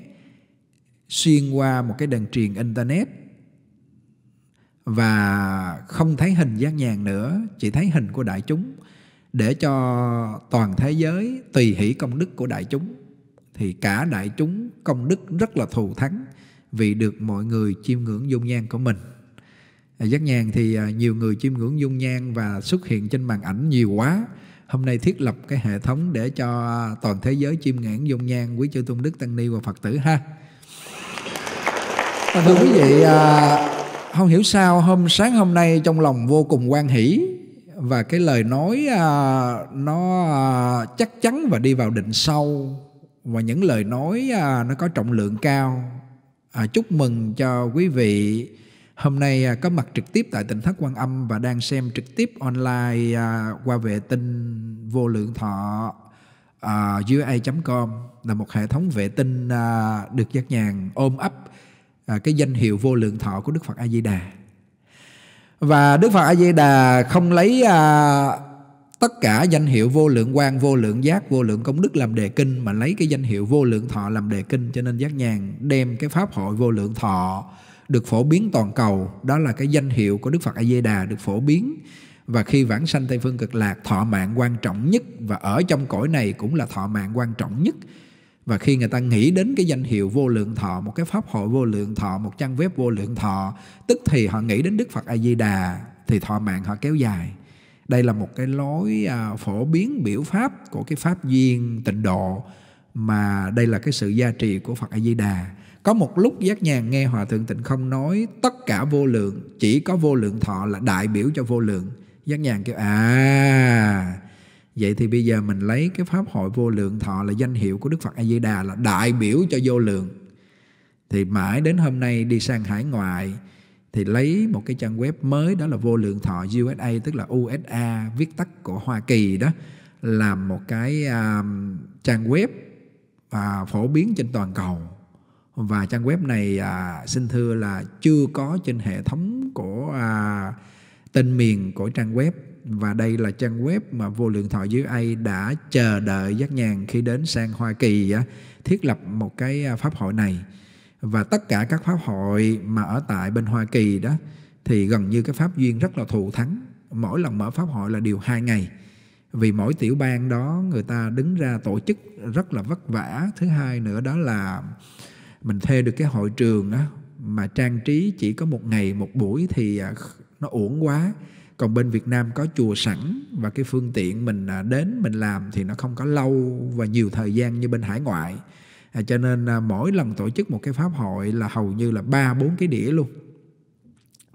xuyên qua một cái đàn truyền internet và không thấy hình giác nhàn nữa chỉ thấy hình của đại chúng để cho toàn thế giới tùy hỷ công đức của đại chúng thì cả đại chúng công đức rất là thù thắng vì được mọi người chiêm ngưỡng dung nhan của mình à, giác nhàn thì à, nhiều người chiêm ngưỡng dung nhan và xuất hiện trên màn ảnh nhiều quá hôm nay thiết lập cái hệ thống để cho toàn thế giới chiêm ngưỡng dung nhan quý chư tôn đức tăng ni và phật tử ha thưa quý vị à, không hiểu sao hôm sáng hôm nay trong lòng vô cùng quan hỷ và cái lời nói à, nó à, chắc chắn và đi vào định sâu và những lời nói à, nó có trọng lượng cao à, chúc mừng cho quý vị hôm nay à, có mặt trực tiếp tại tỉnh thất quan âm và đang xem trực tiếp online à, qua vệ tinh vô lượng thọ à, ua.com là một hệ thống vệ tinh à, được giác nhàn ôm ấp à, cái danh hiệu vô lượng thọ của đức phật a di đà và Đức Phật A Di Đà không lấy à, tất cả danh hiệu vô lượng quan vô lượng giác vô lượng công đức làm đề kinh mà lấy cái danh hiệu vô lượng thọ làm đề kinh cho nên giác nhàn đem cái pháp hội vô lượng thọ được phổ biến toàn cầu đó là cái danh hiệu của Đức Phật A Di Đà được phổ biến và khi vãng sanh Tây Phương Cực Lạc thọ mạng quan trọng nhất và ở trong cõi này cũng là thọ mạng quan trọng nhất và khi người ta nghĩ đến cái danh hiệu vô lượng thọ một cái pháp hội vô lượng thọ một trang web vô lượng thọ tức thì họ nghĩ đến đức phật a di đà thì thọ mạng họ kéo dài đây là một cái lối à, phổ biến biểu pháp của cái pháp duyên tịnh độ mà đây là cái sự gia trì của phật a di đà có một lúc giác nhàn nghe hòa thượng tịnh không nói tất cả vô lượng chỉ có vô lượng thọ là đại biểu cho vô lượng giác nhàn kêu à Vậy thì bây giờ mình lấy cái Pháp hội vô lượng thọ là danh hiệu của Đức Phật A-di-đà là đại biểu cho vô lượng. Thì mãi đến hôm nay đi sang hải ngoại thì lấy một cái trang web mới đó là vô lượng thọ USA tức là USA viết tắt của Hoa Kỳ đó làm một cái um, trang web và phổ biến trên toàn cầu và trang web này à, xin thưa là chưa có trên hệ thống của à, tên miền của trang web và đây là trang web mà vô lượng thọ dưới ai đã chờ đợi giác nhàn khi đến sang hoa kỳ thiết lập một cái à, pháp hội này và tất cả các pháp hội mà ở tại bên hoa kỳ đó thì gần như cái pháp duyên rất là thù thắng mỗi lần mở pháp hội là điều hai ngày vì mỗi tiểu bang đó người ta đứng ra tổ chức rất là vất vả thứ hai nữa đó là mình thuê được cái hội trường đó mà trang trí chỉ có một ngày một buổi thì à, nó uổng quá còn bên Việt Nam có chùa sẵn và cái phương tiện mình à, đến mình làm thì nó không có lâu và nhiều thời gian như bên hải ngoại à, cho nên à, mỗi lần tổ chức một cái pháp hội là hầu như là ba bốn cái đĩa luôn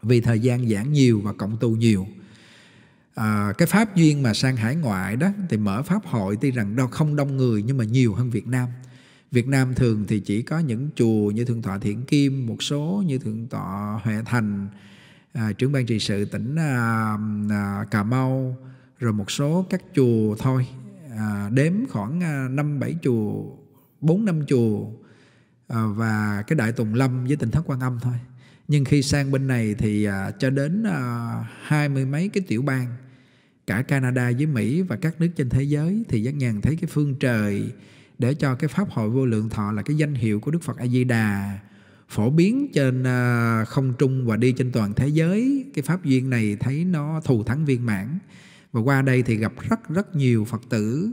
vì thời gian giảng nhiều và cộng tu nhiều à, cái pháp duyên mà sang hải ngoại đó thì mở pháp hội tuy rằng đâu không đông người nhưng mà nhiều hơn Việt Nam Việt Nam thường thì chỉ có những chùa như Thượng Tọa Thiện Kim, một số như Thượng Tọa Huệ Thành, à, trưởng ban trị sự tỉnh à, à, Cà Mau rồi một số các chùa thôi à, đếm khoảng à, năm bảy chùa bốn năm chùa à, và cái đại tùng lâm với tỉnh thất quan âm thôi nhưng khi sang bên này thì à, cho đến à, hai mươi mấy cái tiểu bang cả Canada với Mỹ và các nước trên thế giới thì giác nhàn thấy cái phương trời để cho cái pháp hội vô lượng thọ là cái danh hiệu của Đức Phật A Di Đà phổ biến trên à, không trung và đi trên toàn thế giới cái pháp duyên này thấy nó thù thắng viên mãn và qua đây thì gặp rất rất nhiều phật tử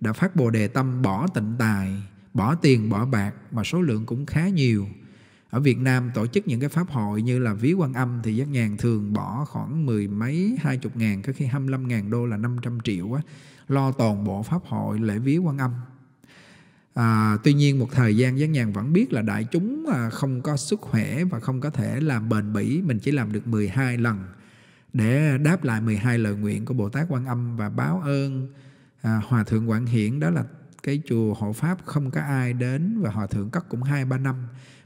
đã phát bồ đề tâm bỏ tịnh tài bỏ tiền bỏ bạc mà số lượng cũng khá nhiều ở Việt Nam tổ chức những cái pháp hội như là ví quan âm thì giác nhàn thường bỏ khoảng mười mấy hai chục ngàn có khi hai mươi lăm ngàn đô là 500 triệu á lo toàn bộ pháp hội lễ ví quan âm À, tuy nhiên một thời gian Giang Nhàn vẫn biết là đại chúng à, không có sức khỏe và không có thể làm bền bỉ, mình chỉ làm được 12 lần để đáp lại 12 lời nguyện của Bồ Tát Quan Âm và báo ơn à, Hòa Thượng Quảng Hiển đó là cái chùa hộ pháp không có ai đến và Hòa Thượng cất cũng 2-3 năm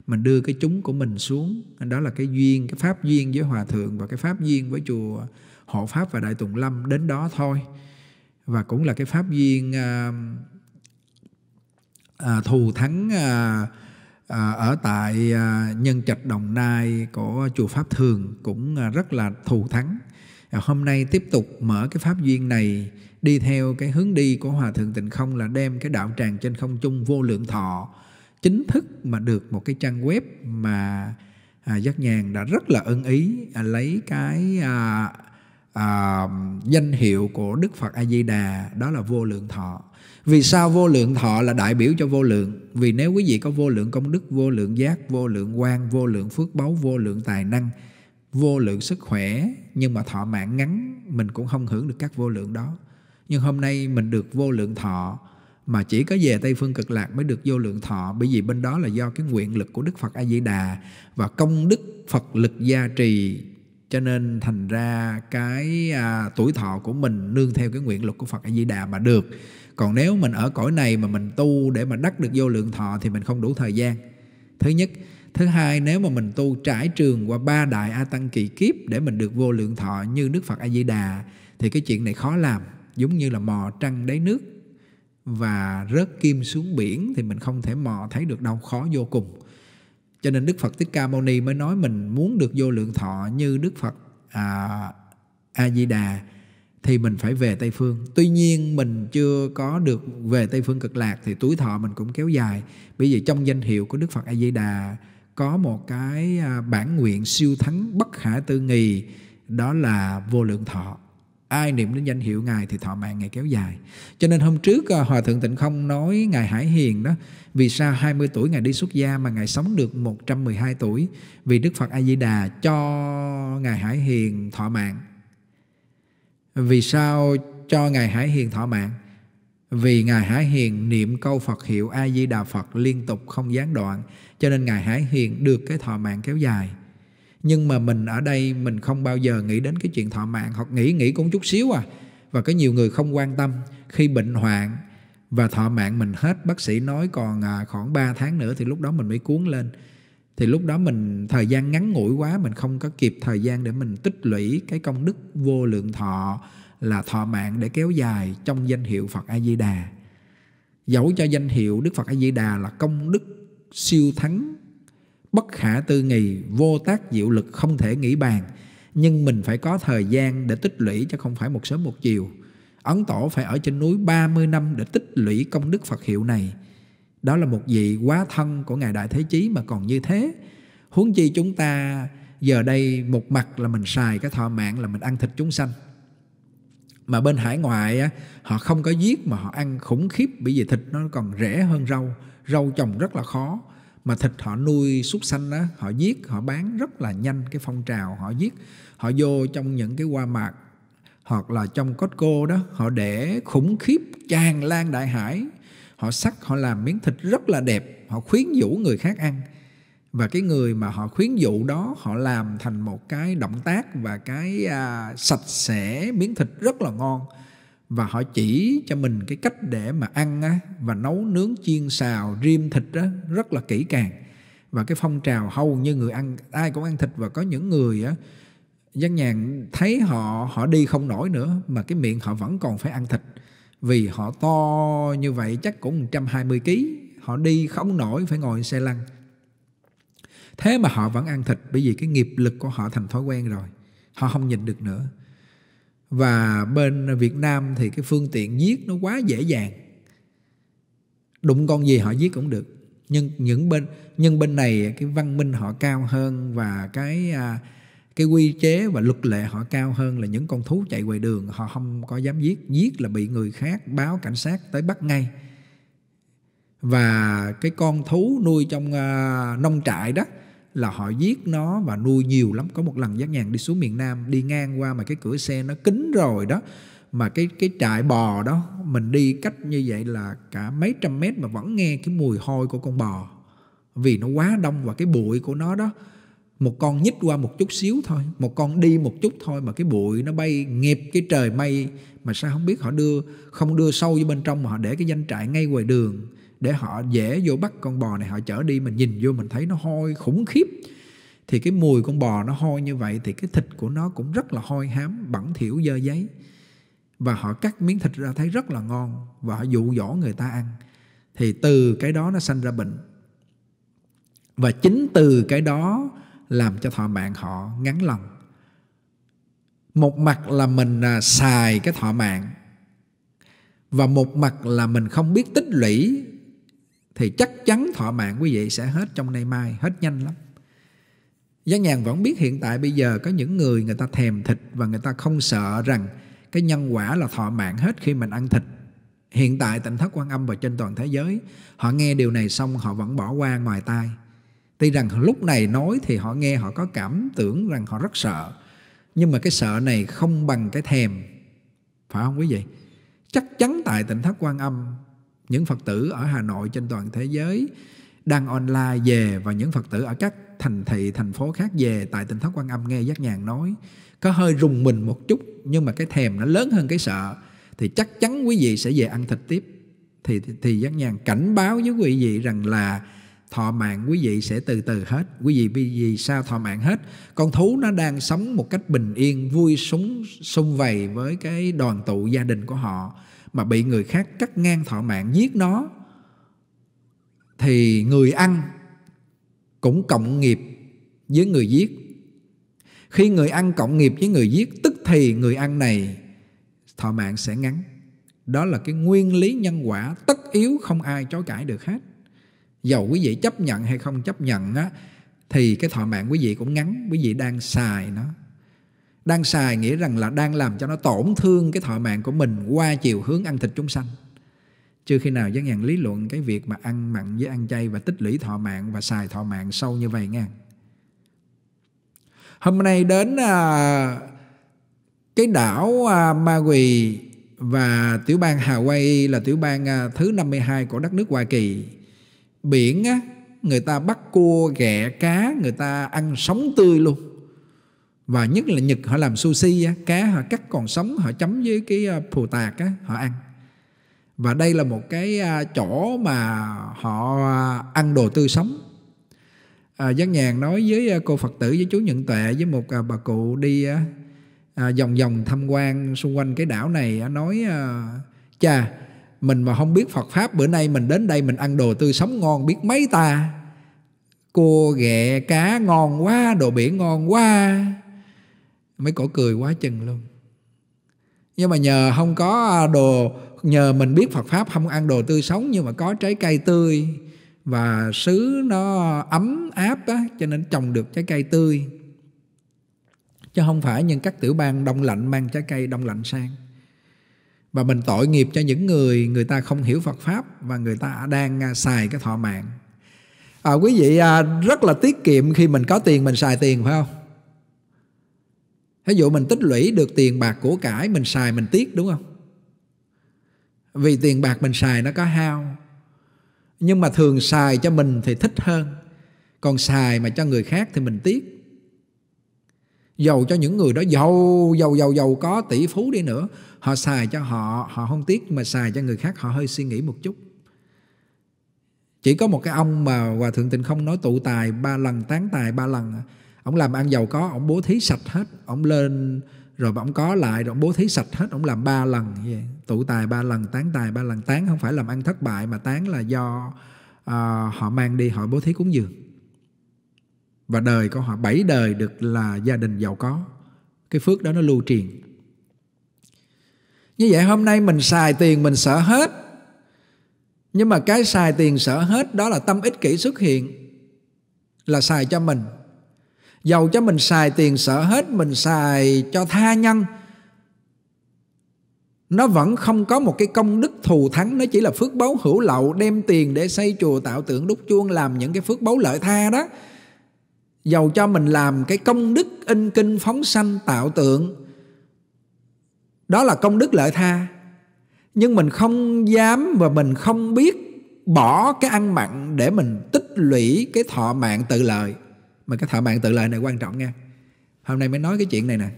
mình đưa cái chúng của mình xuống đó là cái duyên cái pháp duyên với hòa thượng và cái pháp duyên với chùa hộ pháp và đại tùng lâm đến đó thôi và cũng là cái pháp duyên uh, à, thù thắng à, à, ở tại à, nhân trạch đồng nai của chùa pháp thường cũng à, rất là thù thắng à, hôm nay tiếp tục mở cái pháp duyên này đi theo cái hướng đi của hòa thượng tịnh không là đem cái đạo tràng trên không trung vô lượng thọ chính thức mà được một cái trang web mà à, giác nhàn đã rất là ưng ý à, lấy cái à, à, danh hiệu của đức phật a di đà đó là vô lượng thọ vì sao vô lượng thọ là đại biểu cho vô lượng? Vì nếu quý vị có vô lượng công đức, vô lượng giác, vô lượng quan, vô lượng phước báu, vô lượng tài năng, vô lượng sức khỏe nhưng mà thọ mạng ngắn mình cũng không hưởng được các vô lượng đó. Nhưng hôm nay mình được vô lượng thọ mà chỉ có về Tây Phương Cực Lạc mới được vô lượng thọ bởi vì bên đó là do cái nguyện lực của Đức Phật A Di Đà và công đức Phật lực gia trì cho nên thành ra cái à, tuổi thọ của mình nương theo cái nguyện lực của Phật A Di Đà mà được còn nếu mình ở cõi này mà mình tu để mà đắc được vô lượng thọ thì mình không đủ thời gian thứ nhất thứ hai nếu mà mình tu trải trường qua ba đại a tăng kỳ kiếp để mình được vô lượng thọ như đức phật a di đà thì cái chuyện này khó làm giống như là mò trăng đáy nước và rớt kim xuống biển thì mình không thể mò thấy được đâu khó vô cùng cho nên đức phật thích ca mâu ni mới nói mình muốn được vô lượng thọ như đức phật à, a di đà thì mình phải về Tây Phương. Tuy nhiên mình chưa có được về Tây Phương cực lạc thì tuổi thọ mình cũng kéo dài. Bởi vì trong danh hiệu của Đức Phật A Di Đà có một cái à, bản nguyện siêu thắng bất khả tư nghì đó là vô lượng thọ. Ai niệm đến danh hiệu Ngài thì thọ mạng Ngài kéo dài. Cho nên hôm trước à, Hòa Thượng Tịnh Không nói Ngài Hải Hiền đó Vì sao 20 tuổi Ngài đi xuất gia mà Ngài sống được 112 tuổi Vì Đức Phật A-di-đà cho Ngài Hải Hiền thọ mạng vì sao cho Ngài Hải Hiền thọ mạng? Vì Ngài Hải Hiền niệm câu Phật hiệu A-di-đà Phật liên tục không gián đoạn Cho nên Ngài Hải Hiền được cái thọ mạng kéo dài Nhưng mà mình ở đây mình không bao giờ nghĩ đến cái chuyện thọ mạng Hoặc nghĩ nghĩ cũng chút xíu à Và có nhiều người không quan tâm khi bệnh hoạn và thọ mạng mình hết Bác sĩ nói còn à, khoảng 3 tháng nữa thì lúc đó mình mới cuốn lên thì lúc đó mình thời gian ngắn ngủi quá mình không có kịp thời gian để mình tích lũy cái công đức vô lượng thọ là thọ mạng để kéo dài trong danh hiệu Phật A Di Đà. Dẫu cho danh hiệu Đức Phật A Di Đà là công đức siêu thắng bất khả tư nghì, vô tác diệu lực không thể nghĩ bàn, nhưng mình phải có thời gian để tích lũy chứ không phải một sớm một chiều. Ấn Tổ phải ở trên núi 30 năm để tích lũy công đức Phật hiệu này đó là một vị quá thân của ngài đại thế chí mà còn như thế huống chi chúng ta giờ đây một mặt là mình xài cái thọ mạng là mình ăn thịt chúng sanh mà bên hải ngoại họ không có giết mà họ ăn khủng khiếp bởi vì thịt nó còn rẻ hơn rau rau trồng rất là khó mà thịt họ nuôi súc sanh đó họ giết họ bán rất là nhanh cái phong trào họ giết họ vô trong những cái qua mạc hoặc là trong Costco đó họ để khủng khiếp tràn lan đại hải họ sắc họ làm miếng thịt rất là đẹp họ khuyến dụ người khác ăn và cái người mà họ khuyến dụ đó họ làm thành một cái động tác và cái à, sạch sẽ miếng thịt rất là ngon và họ chỉ cho mình cái cách để mà ăn á, và nấu nướng chiên xào riêm thịt á, rất là kỹ càng và cái phong trào hầu như người ăn ai cũng ăn thịt và có những người á, dân nhàn thấy họ họ đi không nổi nữa mà cái miệng họ vẫn còn phải ăn thịt vì họ to như vậy chắc cũng 120 kg họ đi không nổi phải ngồi xe lăn thế mà họ vẫn ăn thịt bởi vì cái nghiệp lực của họ thành thói quen rồi họ không nhìn được nữa và bên Việt Nam thì cái phương tiện giết nó quá dễ dàng đụng con gì họ giết cũng được nhưng những bên nhưng bên này cái văn minh họ cao hơn và cái à, cái quy chế và luật lệ họ cao hơn là những con thú chạy ngoài đường họ không có dám giết giết là bị người khác báo cảnh sát tới bắt ngay và cái con thú nuôi trong uh, nông trại đó là họ giết nó và nuôi nhiều lắm có một lần giác nhàn đi xuống miền nam đi ngang qua mà cái cửa xe nó kín rồi đó mà cái cái trại bò đó mình đi cách như vậy là cả mấy trăm mét mà vẫn nghe cái mùi hôi của con bò vì nó quá đông và cái bụi của nó đó một con nhích qua một chút xíu thôi một con đi một chút thôi mà cái bụi nó bay nghiệp cái trời mây mà sao không biết họ đưa không đưa sâu vô bên trong mà họ để cái danh trại ngay ngoài đường để họ dễ vô bắt con bò này họ chở đi mình nhìn vô mình thấy nó hôi khủng khiếp thì cái mùi con bò nó hôi như vậy thì cái thịt của nó cũng rất là hôi hám bẩn thỉu dơ giấy và họ cắt miếng thịt ra thấy rất là ngon và họ dụ dỗ người ta ăn thì từ cái đó nó sanh ra bệnh và chính từ cái đó làm cho thọ mạng họ ngắn lòng một mặt là mình à, xài cái thọ mạng và một mặt là mình không biết tích lũy thì chắc chắn thọ mạng quý vị sẽ hết trong nay mai hết nhanh lắm Giá nhàn vẫn biết hiện tại bây giờ có những người người ta thèm thịt và người ta không sợ rằng cái nhân quả là thọ mạng hết khi mình ăn thịt. Hiện tại tỉnh thất quan âm và trên toàn thế giới họ nghe điều này xong họ vẫn bỏ qua ngoài tai. Tuy rằng lúc này nói thì họ nghe họ có cảm tưởng rằng họ rất sợ. Nhưng mà cái sợ này không bằng cái thèm. Phải không quý vị? Chắc chắn tại tỉnh Thất Quan Âm, những Phật tử ở Hà Nội trên toàn thế giới đang online về và những Phật tử ở các thành thị, thành phố khác về tại tỉnh Thất Quan Âm nghe giác nhàn nói có hơi rùng mình một chút nhưng mà cái thèm nó lớn hơn cái sợ thì chắc chắn quý vị sẽ về ăn thịt tiếp thì thì, thì giác nhàn cảnh báo với quý vị rằng là thọ mạng quý vị sẽ từ từ hết quý vị vì gì sao thọ mạng hết con thú nó đang sống một cách bình yên vui súng sung vầy với cái đoàn tụ gia đình của họ mà bị người khác cắt ngang thọ mạng giết nó thì người ăn cũng cộng nghiệp với người giết khi người ăn cộng nghiệp với người giết tức thì người ăn này thọ mạng sẽ ngắn đó là cái nguyên lý nhân quả tất yếu không ai chối cãi được hết dầu quý vị chấp nhận hay không chấp nhận á thì cái thọ mạng quý vị cũng ngắn quý vị đang xài nó đang xài nghĩa rằng là đang làm cho nó tổn thương cái thọ mạng của mình qua chiều hướng ăn thịt chúng sanh chưa khi nào giới ngàn lý luận cái việc mà ăn mặn với ăn chay và tích lũy thọ mạng và xài thọ mạng sâu như vậy nghe hôm nay đến à, cái đảo à, ma quỳ và tiểu bang hawaii là tiểu bang à, thứ 52 của đất nước Hoa Kỳ biển á người ta bắt cua ghẹ cá người ta ăn sống tươi luôn và nhất là nhật họ làm sushi á cá họ cắt còn sống họ chấm với cái ờ, phù tạc á họ ăn và đây là một cái ờ, chỗ mà họ ờ, ăn đồ tươi sống à, Giác Nhàn nói với cô Phật tử với chú Nhận Tuệ với một bà cụ đi vòng vòng tham quan xung quanh cái đảo này nói à, chà mình mà không biết Phật pháp bữa nay mình đến đây mình ăn đồ tươi sống ngon biết mấy ta cua ghẹ cá ngon quá đồ biển ngon quá mấy cổ cười quá chừng luôn nhưng mà nhờ không có đồ nhờ mình biết Phật pháp không ăn đồ tươi sống nhưng mà có trái cây tươi và xứ nó ấm áp á, cho nên trồng được trái cây tươi chứ không phải những các tiểu bang đông lạnh mang trái cây đông lạnh sang và mình tội nghiệp cho những người người ta không hiểu Phật pháp và người ta đang à, xài cái thọ mạng à, quý vị à, rất là tiết kiệm khi mình có tiền mình xài tiền phải không ví dụ mình tích lũy được tiền bạc của cải mình xài mình tiết đúng không vì tiền bạc mình xài nó có hao nhưng mà thường xài cho mình thì thích hơn còn xài mà cho người khác thì mình tiếc giàu cho những người đó giàu giàu giàu giàu có tỷ phú đi nữa họ xài cho họ họ không tiếc mà xài cho người khác họ hơi suy nghĩ một chút chỉ có một cái ông mà hòa thượng tịnh không nói tụ tài ba lần tán tài ba lần ông làm ăn giàu có ông bố thí sạch hết ông lên rồi ông có lại rồi ông bố thí sạch hết ông làm ba lần yeah. tụ tài ba lần tán tài ba lần tán không phải làm ăn thất bại mà tán là do uh, họ mang đi họ bố thí cúng dường và đời của họ bảy đời được là gia đình giàu có cái phước đó nó lưu truyền như vậy hôm nay mình xài tiền mình sợ hết nhưng mà cái xài tiền sợ hết đó là tâm ích kỷ xuất hiện là xài cho mình dầu cho mình xài tiền sợ hết mình xài cho tha nhân nó vẫn không có một cái công đức thù thắng nó chỉ là phước báu hữu lậu đem tiền để xây chùa tạo tượng đúc chuông làm những cái phước báu lợi tha đó dầu cho mình làm cái công đức in kinh phóng sanh tạo tượng đó là công đức lợi tha nhưng mình không dám và mình không biết bỏ cái ăn mặn để mình tích lũy cái thọ mạng tự lợi mà cái thọ mạng tự lợi này quan trọng nha hôm nay mới nói cái chuyện này nè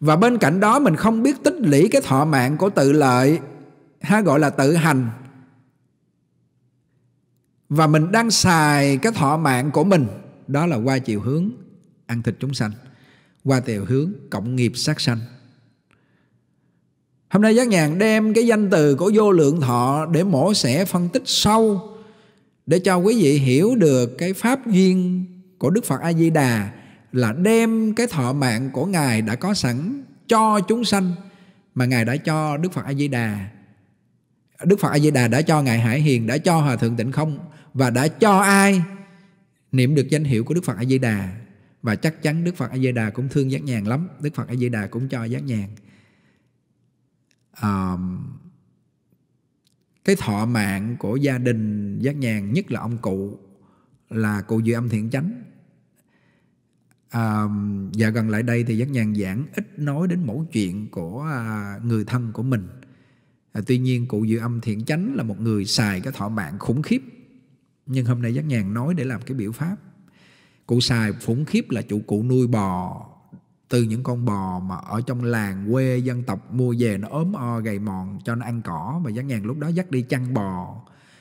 và bên cạnh đó mình không biết tích lũy cái thọ mạng của tự lợi hay gọi là tự hành và mình đang xài cái thọ mạng của mình đó là qua chiều hướng ăn thịt chúng sanh qua tèo hướng cộng nghiệp sát sanh. Hôm nay Giác Nhàn đem cái danh từ của vô lượng thọ để mổ xẻ phân tích sâu để cho quý vị hiểu được cái pháp duyên của Đức Phật A Di Đà là đem cái thọ mạng của ngài đã có sẵn cho chúng sanh mà ngài đã cho Đức Phật A Di Đà. Đức Phật A Di Đà đã cho ngài Hải Hiền, đã cho Hòa thượng Tịnh Không và đã cho ai niệm được danh hiệu của Đức Phật A Di Đà và chắc chắn Đức Phật A Di Đà cũng thương giác nhàn lắm Đức Phật A Di Đà cũng cho giác nhàn à, cái thọ mạng của gia đình giác nhàn nhất là ông cụ là cụ Duy Âm Thiện Chánh à, và gần lại đây thì giác nhàn giảng ít nói đến mẫu chuyện của à, người thân của mình à, tuy nhiên cụ Duy Âm Thiện Chánh là một người xài cái thọ mạng khủng khiếp nhưng hôm nay giác nhàn nói để làm cái biểu pháp cụ xài phủng khiếp là chủ cụ nuôi bò từ những con bò mà ở trong làng quê dân tộc mua về nó ốm o gầy mòn cho nó ăn cỏ và giá ngàn lúc đó dắt đi chăn bò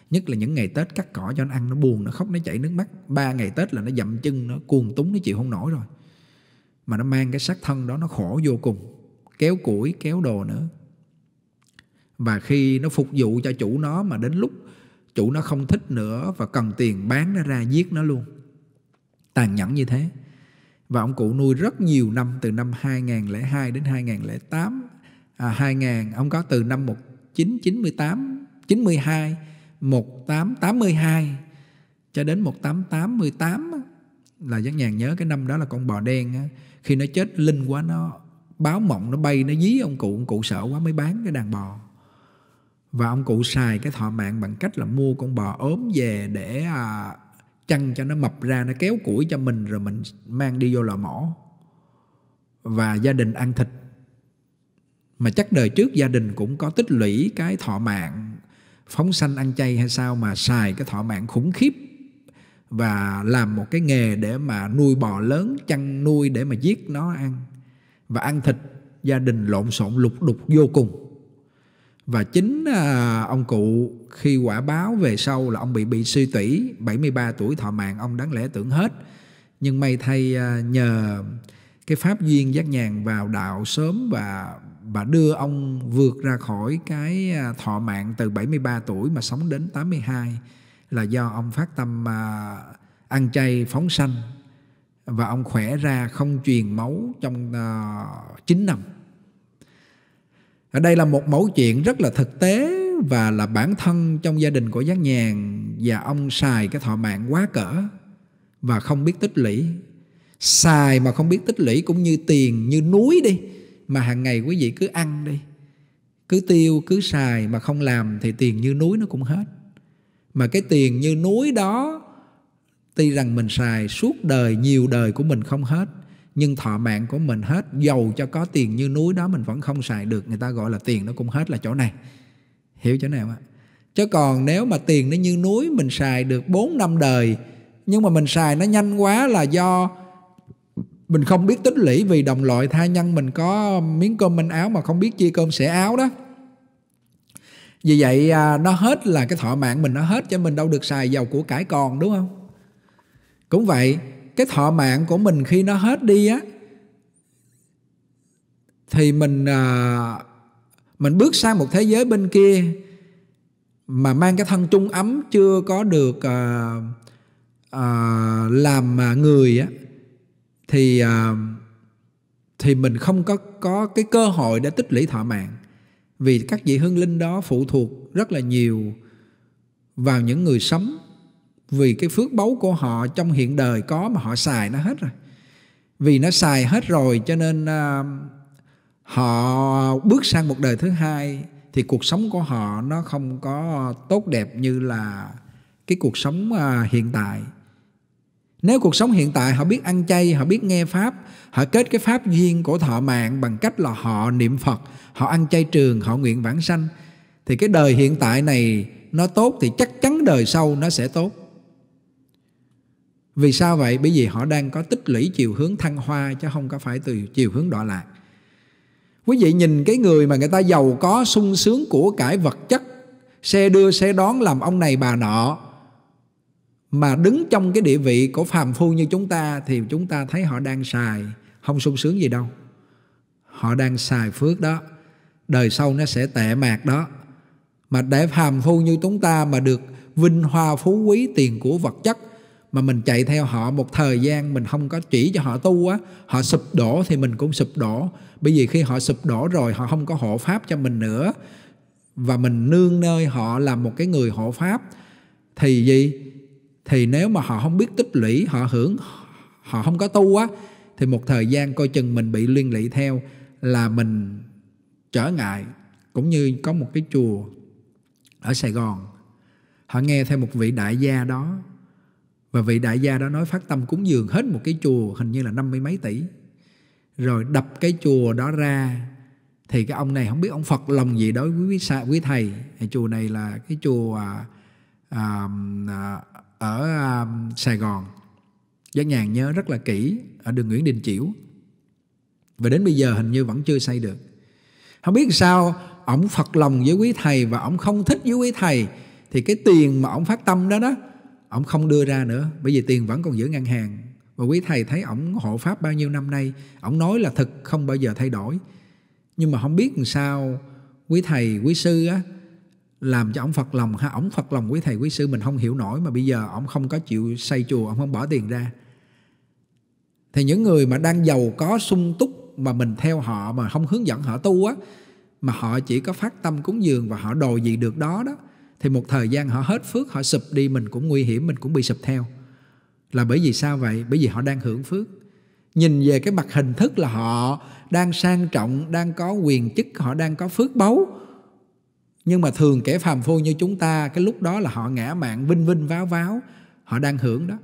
nhất là những ngày tết cắt cỏ cho nó ăn nó buồn nó khóc nó chảy nước mắt ba ngày tết là nó dậm chân nó cuồng túng nó chịu không nổi rồi mà nó mang cái xác thân đó nó khổ vô cùng kéo củi kéo đồ nữa và khi nó phục vụ cho chủ nó mà đến lúc chủ nó không thích nữa và cần tiền bán nó ra giết nó luôn tàn nhẫn như thế và ông cụ nuôi rất nhiều năm từ năm 2002 đến 2008 à, 2000 ông có từ năm 1998 92 1882 cho đến 1888 là giác nhàn nhớ cái năm đó là con bò đen á, khi nó chết linh quá nó báo mộng nó bay nó dí ông cụ ông cụ sợ quá mới bán cái đàn bò và ông cụ xài cái thọ mạng bằng cách là mua con bò ốm về để à, chăn cho nó mập ra nó kéo củi cho mình rồi mình mang đi vô lò mỏ và gia đình ăn thịt mà chắc đời trước gia đình cũng có tích lũy cái thọ mạng phóng sanh ăn chay hay sao mà xài cái thọ mạng khủng khiếp và làm một cái nghề để mà nuôi bò lớn chăn nuôi để mà giết nó ăn và ăn thịt gia đình lộn xộn lục đục vô cùng và chính à, ông cụ khi quả báo về sau là ông bị bị suy tủy 73 tuổi thọ mạng ông đáng lẽ tưởng hết nhưng may thay à, nhờ cái pháp duyên giác nhàn vào đạo sớm và và đưa ông vượt ra khỏi cái à, thọ mạng từ 73 tuổi mà sống đến 82 là do ông phát tâm à, ăn chay phóng sanh và ông khỏe ra không truyền máu trong uh, à, 9 năm ở đây là một mẫu chuyện rất là thực tế và là bản thân trong gia đình của giác nhàn và ông xài cái thọ mạng quá cỡ và không biết tích lũy xài mà không biết tích lũy cũng như tiền như núi đi mà hàng ngày quý vị cứ ăn đi cứ tiêu cứ xài mà không làm thì tiền như núi nó cũng hết mà cái tiền như núi đó tuy rằng mình xài suốt đời nhiều đời của mình không hết nhưng thọ mạng của mình hết giàu cho có tiền như núi đó mình vẫn không xài được người ta gọi là tiền nó cũng hết là chỗ này hiểu chỗ nào ạ chứ còn nếu mà tiền nó như núi mình xài được 4 năm đời nhưng mà mình xài nó nhanh quá là do mình không biết tích lũy vì đồng loại tha nhân mình có miếng cơm manh áo mà không biết chia cơm sẻ áo đó vì vậy à, nó hết là cái thọ mạng mình nó hết cho mình đâu được xài giàu của cải còn đúng không cũng vậy cái thọ mạng của mình khi nó hết đi á thì mình à, mình bước sang một thế giới bên kia mà mang cái thân trung ấm chưa có được à, à, làm người á thì à, thì mình không có có cái cơ hội để tích lũy thọ mạng vì các vị hương linh đó phụ thuộc rất là nhiều vào những người sống vì cái phước báu của họ trong hiện đời có mà họ xài nó hết rồi vì nó xài hết rồi cho nên à, họ bước sang một đời thứ hai thì cuộc sống của họ nó không có tốt đẹp như là cái cuộc sống à, hiện tại nếu cuộc sống hiện tại họ biết ăn chay họ biết nghe pháp họ kết cái pháp duyên của thọ mạng bằng cách là họ niệm phật họ ăn chay trường họ nguyện vãng sanh thì cái đời hiện tại này nó tốt thì chắc chắn đời sau nó sẽ tốt vì sao vậy bởi vì họ đang có tích lũy chiều hướng thăng hoa chứ không có phải từ chiều hướng đọa lạc quý vị nhìn cái người mà người ta giàu có sung sướng của cải vật chất xe đưa xe đón làm ông này bà nọ mà đứng trong cái địa vị của phàm phu như chúng ta thì chúng ta thấy họ đang xài không sung sướng gì đâu họ đang xài phước đó đời sau nó sẽ tệ mạc đó mà để phàm phu như chúng ta mà được vinh hoa phú quý tiền của vật chất mà mình chạy theo họ một thời gian mình không có chỉ cho họ tu á họ sụp đổ thì mình cũng sụp đổ bởi vì khi họ sụp đổ rồi họ không có hộ pháp cho mình nữa và mình nương nơi họ làm một cái người hộ pháp thì gì thì nếu mà họ không biết tích lũy họ hưởng họ không có tu á thì một thời gian coi chừng mình bị liên lụy theo là mình trở ngại cũng như có một cái chùa ở Sài Gòn họ nghe theo một vị đại gia đó và vị đại gia đó nói phát tâm cúng dường hết một cái chùa hình như là năm mươi mấy tỷ. Rồi đập cái chùa đó ra thì cái ông này không biết ông Phật lòng gì đối với quý, quý thầy. Thì chùa này là cái chùa à, à, à ở à, Sài Gòn. Giác nhàn nhớ rất là kỹ ở đường Nguyễn Đình Chiểu. Và đến bây giờ hình như vẫn chưa xây được. Không biết sao ông Phật lòng với quý thầy và ông không thích với quý thầy thì cái tiền mà ông phát tâm đó đó ổng không đưa ra nữa bởi vì tiền vẫn còn giữ ngân hàng và quý thầy thấy ổng hộ pháp bao nhiêu năm nay ổng nói là thực không bao giờ thay đổi nhưng mà không biết làm sao quý thầy quý sư á làm cho ổng phật lòng ha ổng phật lòng quý thầy quý sư mình không hiểu nổi mà bây giờ ổng không có chịu xây chùa ổng không bỏ tiền ra thì những người mà đang giàu có sung túc mà mình theo họ mà không hướng dẫn họ tu á mà họ chỉ có phát tâm cúng dường và họ đồ gì được đó đó thì một thời gian họ hết phước họ sụp đi mình cũng nguy hiểm mình cũng bị sụp theo là bởi vì sao vậy bởi vì họ đang hưởng phước nhìn về cái mặt hình thức là họ đang sang trọng đang có quyền chức họ đang có phước báu nhưng mà thường kẻ phàm phu như chúng ta cái lúc đó là họ ngã mạng vinh vinh váo váo họ đang hưởng đó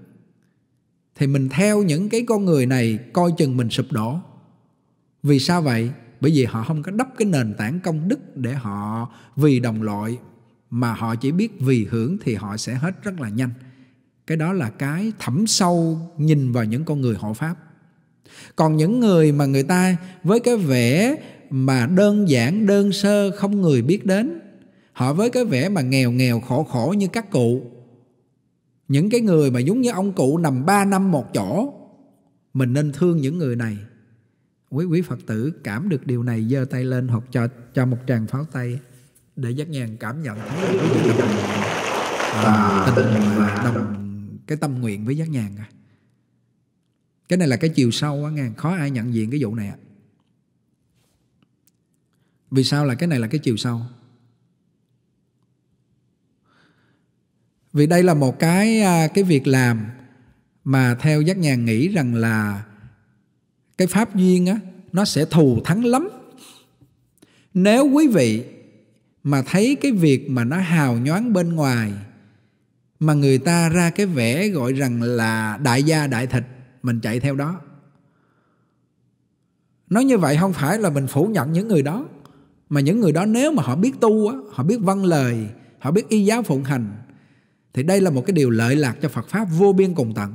thì mình theo những cái con người này coi chừng mình sụp đổ vì sao vậy bởi vì họ không có đắp cái nền tảng công đức để họ vì đồng loại mà họ chỉ biết vì hưởng thì họ sẽ hết rất là nhanh cái đó là cái thẩm sâu nhìn vào những con người hộ pháp còn những người mà người ta với cái vẻ mà đơn giản đơn sơ không người biết đến họ với cái vẻ mà nghèo nghèo khổ khổ như các cụ những cái người mà giống như ông cụ nằm ba năm một chỗ mình nên thương những người này quý quý phật tử cảm được điều này giơ tay lên hoặc cho cho một tràng pháo tay để giác nhàn cảm nhận thấy cái đồng, tình à, à, đồng cái tâm nguyện với giác nhàn à. cái này là cái chiều sâu á ngàn khó ai nhận diện cái vụ này ạ à. vì sao là cái này là cái chiều sâu vì đây là một cái à, cái việc làm mà theo giác nhàn nghĩ rằng là cái pháp duyên á nó sẽ thù thắng lắm nếu quý vị mà thấy cái việc mà nó hào nhoáng bên ngoài mà người ta ra cái vẻ gọi rằng là đại gia đại thịt mình chạy theo đó nói như vậy không phải là mình phủ nhận những người đó mà những người đó nếu mà họ biết tu á họ biết văn vâng lời họ biết y giáo phụng hành thì đây là một cái điều lợi lạc cho phật pháp vô biên cùng tận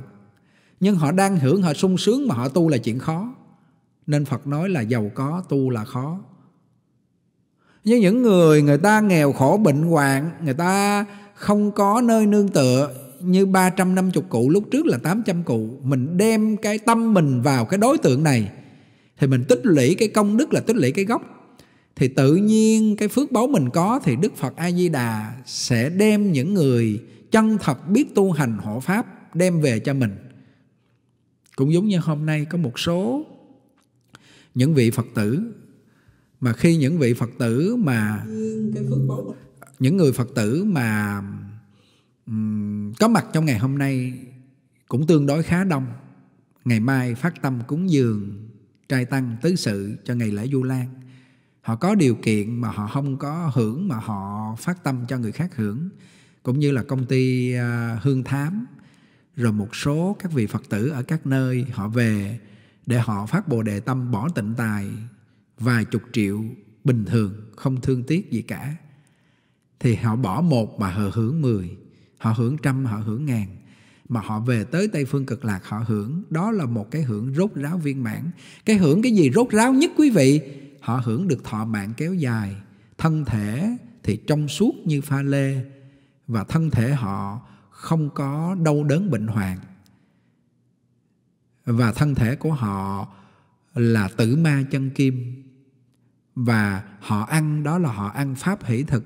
nhưng họ đang hưởng họ sung sướng mà họ tu là chuyện khó nên phật nói là giàu có tu là khó nhưng những người người ta nghèo khổ bệnh hoạn người ta không có nơi nương tựa như 350 cụ lúc trước là 800 cụ mình đem cái tâm mình vào cái đối tượng này thì mình tích lũy cái công đức là tích lũy cái gốc thì tự nhiên cái phước báu mình có thì Đức Phật A Di Đà sẽ đem những người chân thật biết tu hành hộ pháp đem về cho mình. Cũng giống như hôm nay có một số những vị Phật tử mà khi những vị phật tử mà những người phật tử mà um, có mặt trong ngày hôm nay cũng tương đối khá đông ngày mai phát tâm cúng dường trai tăng tứ sự cho ngày lễ du lan họ có điều kiện mà họ không có hưởng mà họ phát tâm cho người khác hưởng cũng như là công ty uh, hương thám rồi một số các vị phật tử ở các nơi họ về để họ phát bồ đề tâm bỏ tịnh tài vài chục triệu bình thường không thương tiếc gì cả thì họ bỏ một mà họ hưởng mười họ hưởng trăm họ hưởng ngàn mà họ về tới tây phương cực lạc họ hưởng đó là một cái hưởng rốt ráo viên mãn cái hưởng cái gì rốt ráo nhất quý vị họ hưởng được thọ mạng kéo dài thân thể thì trong suốt như pha lê và thân thể họ không có đau đớn bệnh hoạn và thân thể của họ là tử ma chân kim và họ ăn đó là họ ăn pháp hỷ thực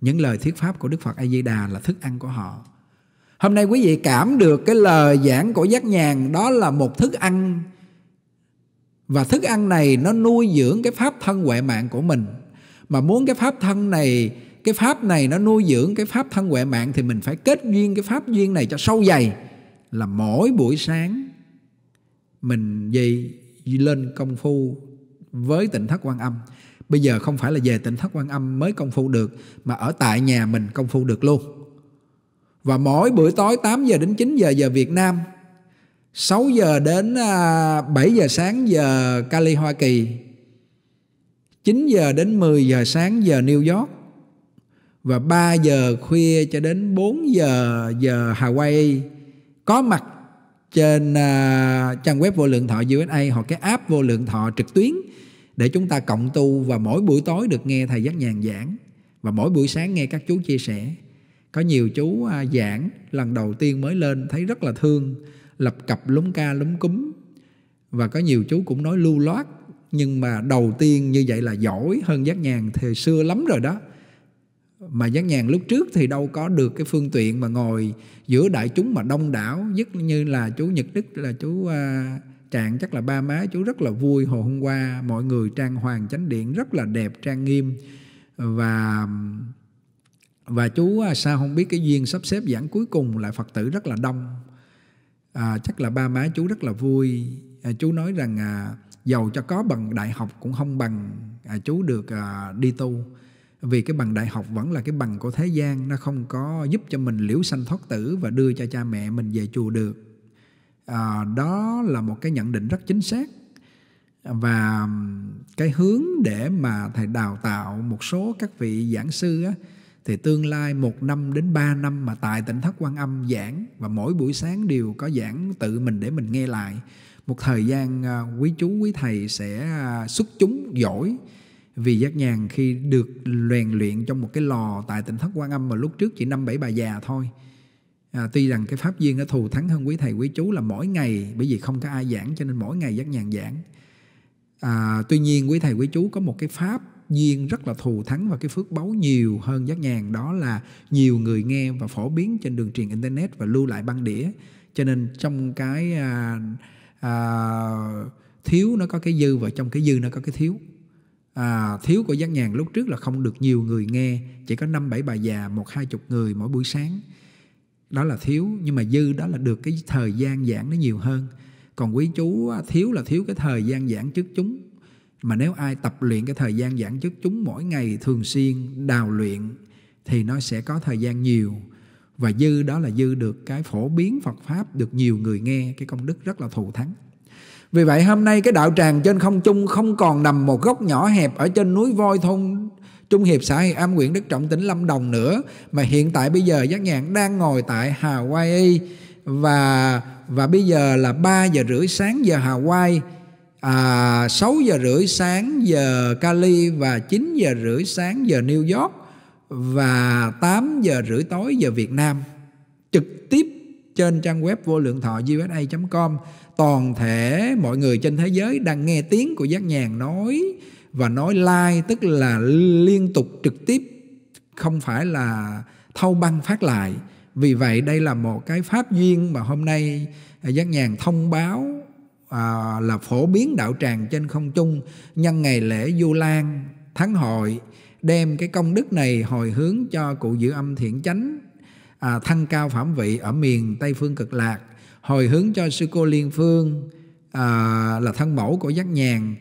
những lời thuyết pháp của đức phật a di đà là thức ăn của họ hôm nay quý vị cảm được cái lời giảng của giác nhàn đó là một thức ăn và thức ăn này nó nuôi dưỡng cái pháp thân huệ mạng của mình mà muốn cái pháp thân này cái pháp này nó nuôi dưỡng cái pháp thân huệ mạng thì mình phải kết duyên cái pháp duyên này cho sâu dày là mỗi buổi sáng mình gì lên công phu với tịnh thất quan âm Bây giờ không phải là về tỉnh thất quan âm mới công phu được mà ở tại nhà mình công phu được luôn. Và mỗi buổi tối 8 giờ đến 9 giờ giờ Việt Nam 6 giờ đến 7 à, giờ sáng giờ Cali Hoa Kỳ 9 giờ đến 10 giờ sáng giờ New York và 3 giờ khuya cho đến 4 giờ giờ Hawaii có mặt trên uh, trang web vô lượng thọ USA hoặc cái app vô lượng thọ trực tuyến để chúng ta cộng tu và mỗi buổi tối được nghe thầy giác nhàn giảng và mỗi buổi sáng nghe các chú chia sẻ có nhiều chú à, giảng lần đầu tiên mới lên thấy rất là thương lập cặp lúng ca lúng cúm và có nhiều chú cũng nói lưu loát nhưng mà đầu tiên như vậy là giỏi hơn giác nhàn thời xưa lắm rồi đó mà giác nhàn lúc trước thì đâu có được cái phương tiện mà ngồi giữa đại chúng mà đông đảo nhất như là chú Nhật Đức là chú à, trạng chắc là ba má chú rất là vui hồi hôm qua mọi người trang hoàng chánh điện rất là đẹp trang nghiêm và và chú à, sao không biết cái duyên sắp xếp giảng cuối cùng lại phật tử rất là đông à, chắc là ba má chú rất là vui à, chú nói rằng à, giàu cho có bằng đại học cũng không bằng à, chú được à, đi tu vì cái bằng đại học vẫn là cái bằng của thế gian nó không có giúp cho mình liễu sanh thoát tử và đưa cho cha mẹ mình về chùa được à, đó là một cái nhận định rất chính xác và cái hướng để mà thầy đào tạo một số các vị giảng sư á, thì tương lai một năm đến ba năm mà tại tỉnh thất quan âm giảng và mỗi buổi sáng đều có giảng tự mình để mình nghe lại một thời gian ờ, quý chú quý thầy sẽ ờ, xuất chúng giỏi vì giác nhàn khi được luyện luyện trong một cái lò tại tỉnh thất quan âm mà lúc trước chỉ năm bảy bà già thôi à, tuy rằng cái pháp duyên nó thù thắng hơn quý thầy quý chú là mỗi ngày bởi vì không có ai giảng cho nên mỗi ngày giác nhàn giảng à, tuy nhiên quý thầy quý chú có một cái pháp duyên rất là thù thắng và cái phước báu nhiều hơn giác nhàn đó là nhiều người nghe và phổ biến trên đường truyền internet và lưu lại băng đĩa cho nên trong cái à, à, thiếu nó có cái dư và trong cái dư nó có cái thiếu à, thiếu của giác nhàn lúc trước là không được nhiều người nghe chỉ có năm bảy bà già một hai chục người mỗi buổi sáng đó là thiếu nhưng mà dư đó là được cái thời gian giảng nó nhiều hơn còn quý chú thiếu là thiếu cái thời gian giảng trước chúng mà nếu ai tập luyện cái thời gian giảng trước chúng mỗi ngày thường xuyên đào luyện thì nó sẽ có thời gian nhiều và dư đó là dư được cái phổ biến Phật pháp được nhiều người nghe cái công đức rất là thù thắng vì vậy hôm nay cái đạo tràng trên không trung không còn nằm một góc nhỏ hẹp ở trên núi voi thôn Trung Hiệp xã Hiệp Am Nguyễn Đức Trọng tỉnh Lâm Đồng nữa mà hiện tại bây giờ Giác Nhạn đang ngồi tại hà quay và và bây giờ là 3 giờ rưỡi sáng giờ Hawaii à, 6 giờ rưỡi sáng giờ Cali và 9 giờ rưỡi sáng giờ New York và 8 giờ rưỡi tối giờ Việt Nam trực tiếp trên trang web vô lượng thọ usa.com toàn thể mọi người trên thế giới đang nghe tiếng của giác nhàn nói và nói lai tức là liên tục trực tiếp không phải là thâu băng phát lại vì vậy đây là một cái pháp duyên mà hôm nay à, giác nhàn thông báo à, là phổ biến đạo tràng trên không trung nhân ngày lễ du lan thắng hội đem cái công đức này hồi hướng cho cụ dự âm thiện chánh à, thăng cao phẩm vị ở miền tây phương cực lạc hồi hướng cho sư cô liên phương à, là thân mẫu của giác nhàn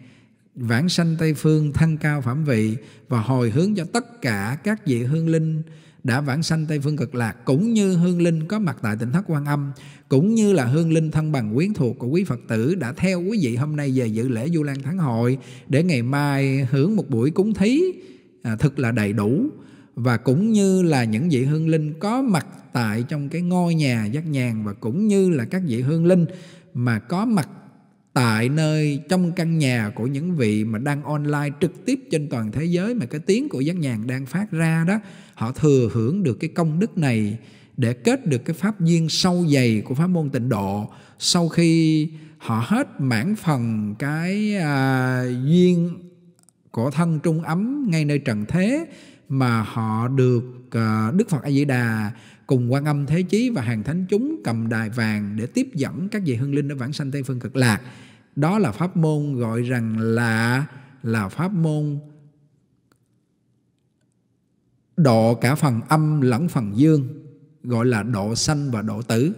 vãng sanh Tây Phương thăng cao phẩm vị và hồi hướng cho tất cả các vị hương linh đã vãng sanh Tây Phương Cực Lạc cũng như hương linh có mặt tại tỉnh Thất Quan Âm cũng như là hương linh thân bằng quyến thuộc của quý Phật tử đã theo quý vị hôm nay về dự lễ Du Lan Thắng Hội để ngày mai hưởng một buổi cúng thí à, thật là đầy đủ và cũng như là những vị hương linh có mặt tại trong cái ngôi nhà giác nhàn và cũng như là các vị hương linh mà có mặt tại nơi trong căn nhà của những vị mà đang online trực tiếp trên toàn thế giới mà cái tiếng của giác nhàn đang phát ra đó họ thừa hưởng được cái công đức này để kết được cái pháp duyên sâu dày của pháp môn tịnh độ sau khi họ hết mãn phần cái à, duyên của thân trung ấm ngay nơi trần thế mà họ được à, Đức Phật A Di Đà cùng quan âm thế chí và hàng thánh chúng cầm đài vàng để tiếp dẫn các vị hương linh ở vãng sanh tây phương cực lạc đó là pháp môn gọi rằng là là pháp môn độ cả phần âm lẫn phần dương gọi là độ sanh và độ tử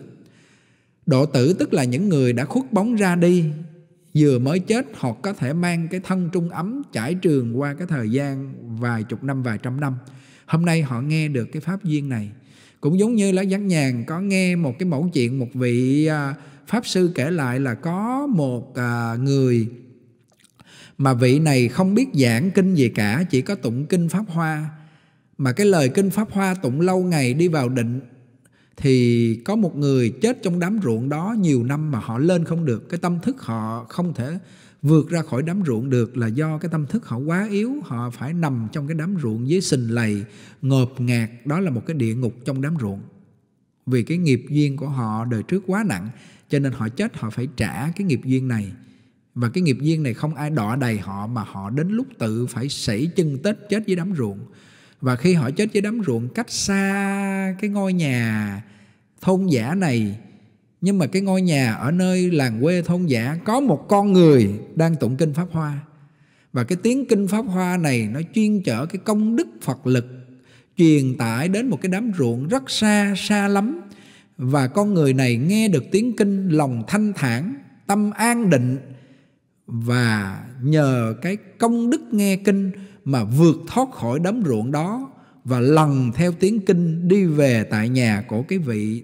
độ tử tức là những người đã khuất bóng ra đi vừa mới chết hoặc có thể mang cái thân trung ấm trải trường qua cái thời gian vài chục năm vài trăm năm hôm nay họ nghe được cái pháp duyên này cũng giống như lá gián nhàn có nghe một cái mẫu chuyện một vị à, pháp sư kể lại là có một à, người mà vị này không biết giảng kinh gì cả chỉ có tụng kinh pháp hoa mà cái lời kinh pháp hoa tụng lâu ngày đi vào định thì có một người chết trong đám ruộng đó nhiều năm mà họ lên không được cái tâm thức họ không thể vượt ra khỏi đám ruộng được là do cái tâm thức họ quá yếu họ phải nằm trong cái đám ruộng với sình lầy ngộp ngạt đó là một cái địa ngục trong đám ruộng vì cái nghiệp duyên của họ đời trước quá nặng cho nên họ chết họ phải trả cái nghiệp duyên này và cái nghiệp duyên này không ai đọa đầy họ mà họ đến lúc tự phải sảy chân tết chết với đám ruộng và khi họ chết với đám ruộng cách xa cái ngôi nhà thôn giả này nhưng mà cái ngôi nhà ở nơi làng quê thôn giả có một con người đang tụng kinh pháp hoa và cái tiếng kinh pháp hoa này nó chuyên chở cái công đức phật lực truyền tải đến một cái đám ruộng rất xa xa lắm và con người này nghe được tiếng kinh lòng thanh thản tâm an định và nhờ cái công đức nghe kinh mà vượt thoát khỏi đám ruộng đó và lần theo tiếng kinh đi về tại nhà của cái vị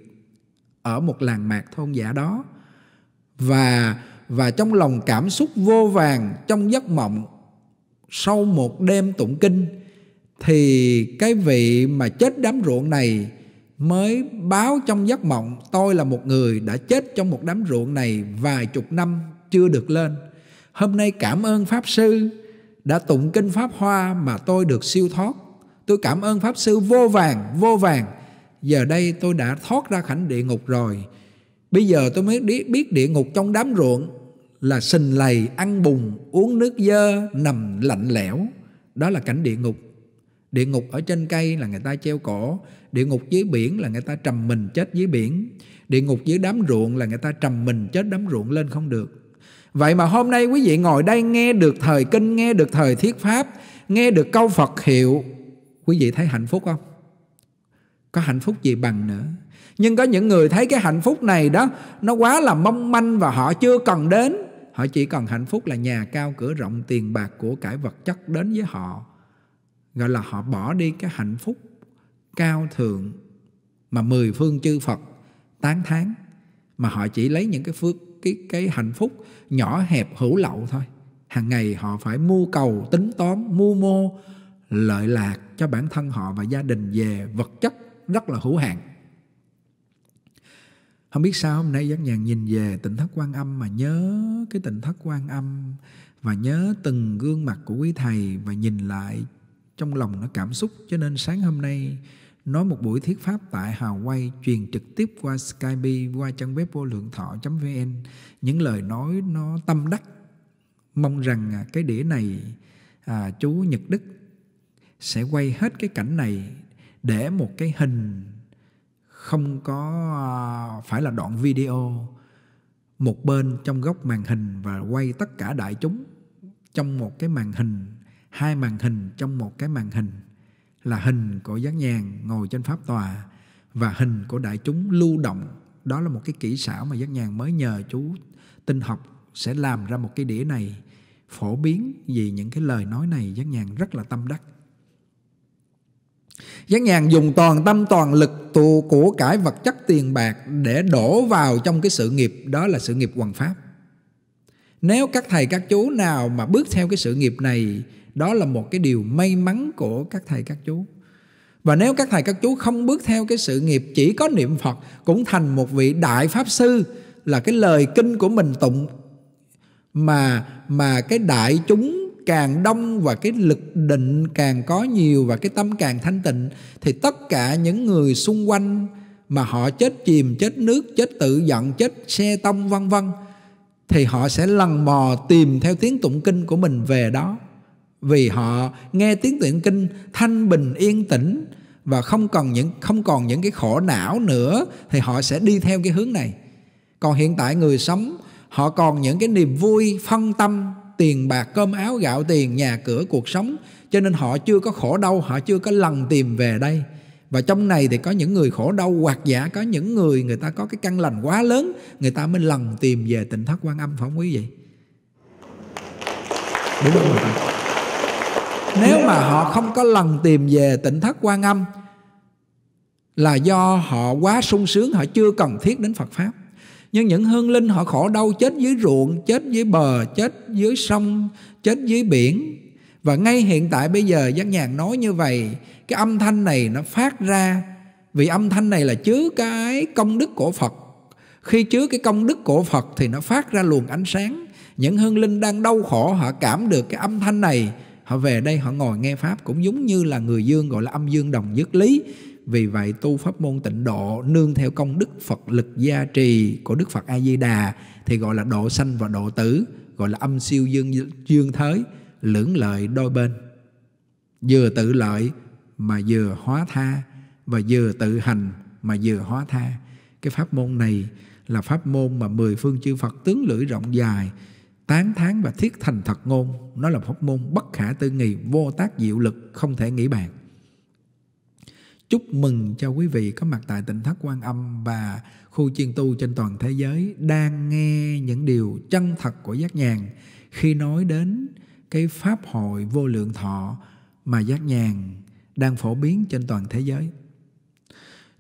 ở một làng mạc thôn giả đó và và trong lòng cảm xúc vô vàng trong giấc mộng sau một đêm tụng kinh thì cái vị mà chết đám ruộng này mới báo trong giấc mộng tôi là một người đã chết trong một đám ruộng này vài chục năm chưa được lên hôm nay cảm ơn pháp sư đã tụng kinh pháp hoa mà tôi được siêu thoát tôi cảm ơn pháp sư vô vàng vô vàng Giờ đây tôi đã thoát ra cảnh địa ngục rồi Bây giờ tôi mới biết địa ngục trong đám ruộng Là sình lầy, ăn bùn, uống nước dơ, nằm lạnh lẽo Đó là cảnh địa ngục Địa ngục ở trên cây là người ta treo cổ Địa ngục dưới biển là người ta trầm mình chết dưới biển Địa ngục dưới đám ruộng là người ta trầm mình chết đám ruộng lên không được Vậy mà hôm nay quý vị ngồi đây nghe được thời kinh, nghe được thời thiết pháp Nghe được câu Phật hiệu Quý vị thấy hạnh phúc không? có hạnh phúc gì bằng nữa nhưng có những người thấy cái hạnh phúc này đó nó quá là mong manh và họ chưa cần đến họ chỉ cần hạnh phúc là nhà cao cửa rộng tiền bạc của cải vật chất đến với họ gọi là họ bỏ đi cái hạnh phúc cao thượng mà mười phương chư phật tán thán mà họ chỉ lấy những cái phước cái cái hạnh phúc nhỏ hẹp hữu lậu thôi hàng ngày họ phải mưu cầu tính toán mưu mô lợi lạc cho bản thân họ và gia đình về vật chất rất là hữu hạn không biết sao hôm nay giác nhàn nhìn về tỉnh thất quan âm mà nhớ cái tỉnh thất quan âm và nhớ từng gương mặt của quý thầy và nhìn lại trong lòng nó cảm xúc cho nên sáng hôm nay nói một buổi thuyết pháp tại Hào Quay truyền trực tiếp qua Skype qua trang web vô lượng thọ.vn những lời nói nó tâm đắc mong rằng à, cái đĩa này à, chú Nhật Đức sẽ quay hết cái cảnh này để một cái hình không có à, phải là đoạn video một bên trong góc màn hình và quay tất cả đại chúng trong một cái màn hình hai màn hình trong một cái màn hình là hình của giác nhàn ngồi trên pháp tòa và hình của đại chúng lưu động đó là một cái kỹ xảo mà giác nhàn mới nhờ chú tinh học sẽ làm ra một cái đĩa này phổ biến vì những cái lời nói này giác nhàn rất là tâm đắc Giác nhàn dùng toàn tâm toàn lực tu của cải vật chất tiền bạc để đổ vào trong cái sự nghiệp đó là sự nghiệp hoằng pháp. Nếu các thầy các chú nào mà bước theo cái sự nghiệp này đó là một cái điều may mắn của các thầy các chú. Và nếu các thầy các chú không bước theo cái sự nghiệp chỉ có niệm Phật cũng thành một vị đại pháp sư là cái lời kinh của mình tụng mà mà cái đại chúng càng đông và cái lực định càng có nhiều và cái tâm càng thanh tịnh thì tất cả những người xung quanh mà họ chết chìm chết nước chết tự giận chết xe tông vân vân thì họ sẽ lần mò tìm theo tiếng tụng kinh của mình về đó vì họ nghe tiếng tụng kinh thanh bình yên tĩnh và không còn những không còn những cái khổ não nữa thì họ sẽ đi theo cái hướng này còn hiện tại người sống họ còn những cái niềm vui phân tâm tiền bạc cơm áo gạo tiền nhà cửa cuộc sống cho nên họ chưa có khổ đau họ chưa có lần tìm về đây và trong này thì có những người khổ đau hoặc giả có những người người ta có cái căn lành quá lớn người ta mới lần tìm về tỉnh thất quan âm phải quý vị đúng không nếu mà họ không có lần tìm về tỉnh thất quan âm là do họ quá sung sướng họ chưa cần thiết đến phật pháp nhưng những hương linh họ khổ đau chết dưới ruộng chết dưới bờ chết dưới sông chết dưới biển và ngay hiện tại bây giờ giác nhạc nói như vậy cái âm thanh này nó phát ra vì âm thanh này là chứa cái công đức của phật khi chứa cái công đức của phật thì nó phát ra luồng ánh sáng những hương linh đang đau khổ họ cảm được cái âm thanh này họ về đây họ ngồi nghe pháp cũng giống như là người dương gọi là âm dương đồng nhất lý vì vậy tu pháp môn tịnh độ nương theo công đức Phật lực gia trì của Đức Phật A Di Đà thì gọi là độ sanh và độ tử, gọi là âm siêu dương dương thới, lưỡng lợi đôi bên. Vừa tự lợi mà vừa hóa tha và vừa tự hành mà vừa hóa tha. Cái pháp môn này là pháp môn mà mười phương chư Phật tướng lưỡi rộng dài tán thán và thiết thành thật ngôn nó là pháp môn bất khả tư nghị vô tác diệu lực không thể nghĩ bàn Chúc mừng cho quý vị có mặt tại tỉnh Thất Quan Âm và khu chiên tu trên toàn thế giới đang nghe những điều chân thật của Giác Nhàn khi nói đến cái pháp hội vô lượng thọ mà Giác Nhàn đang phổ biến trên toàn thế giới.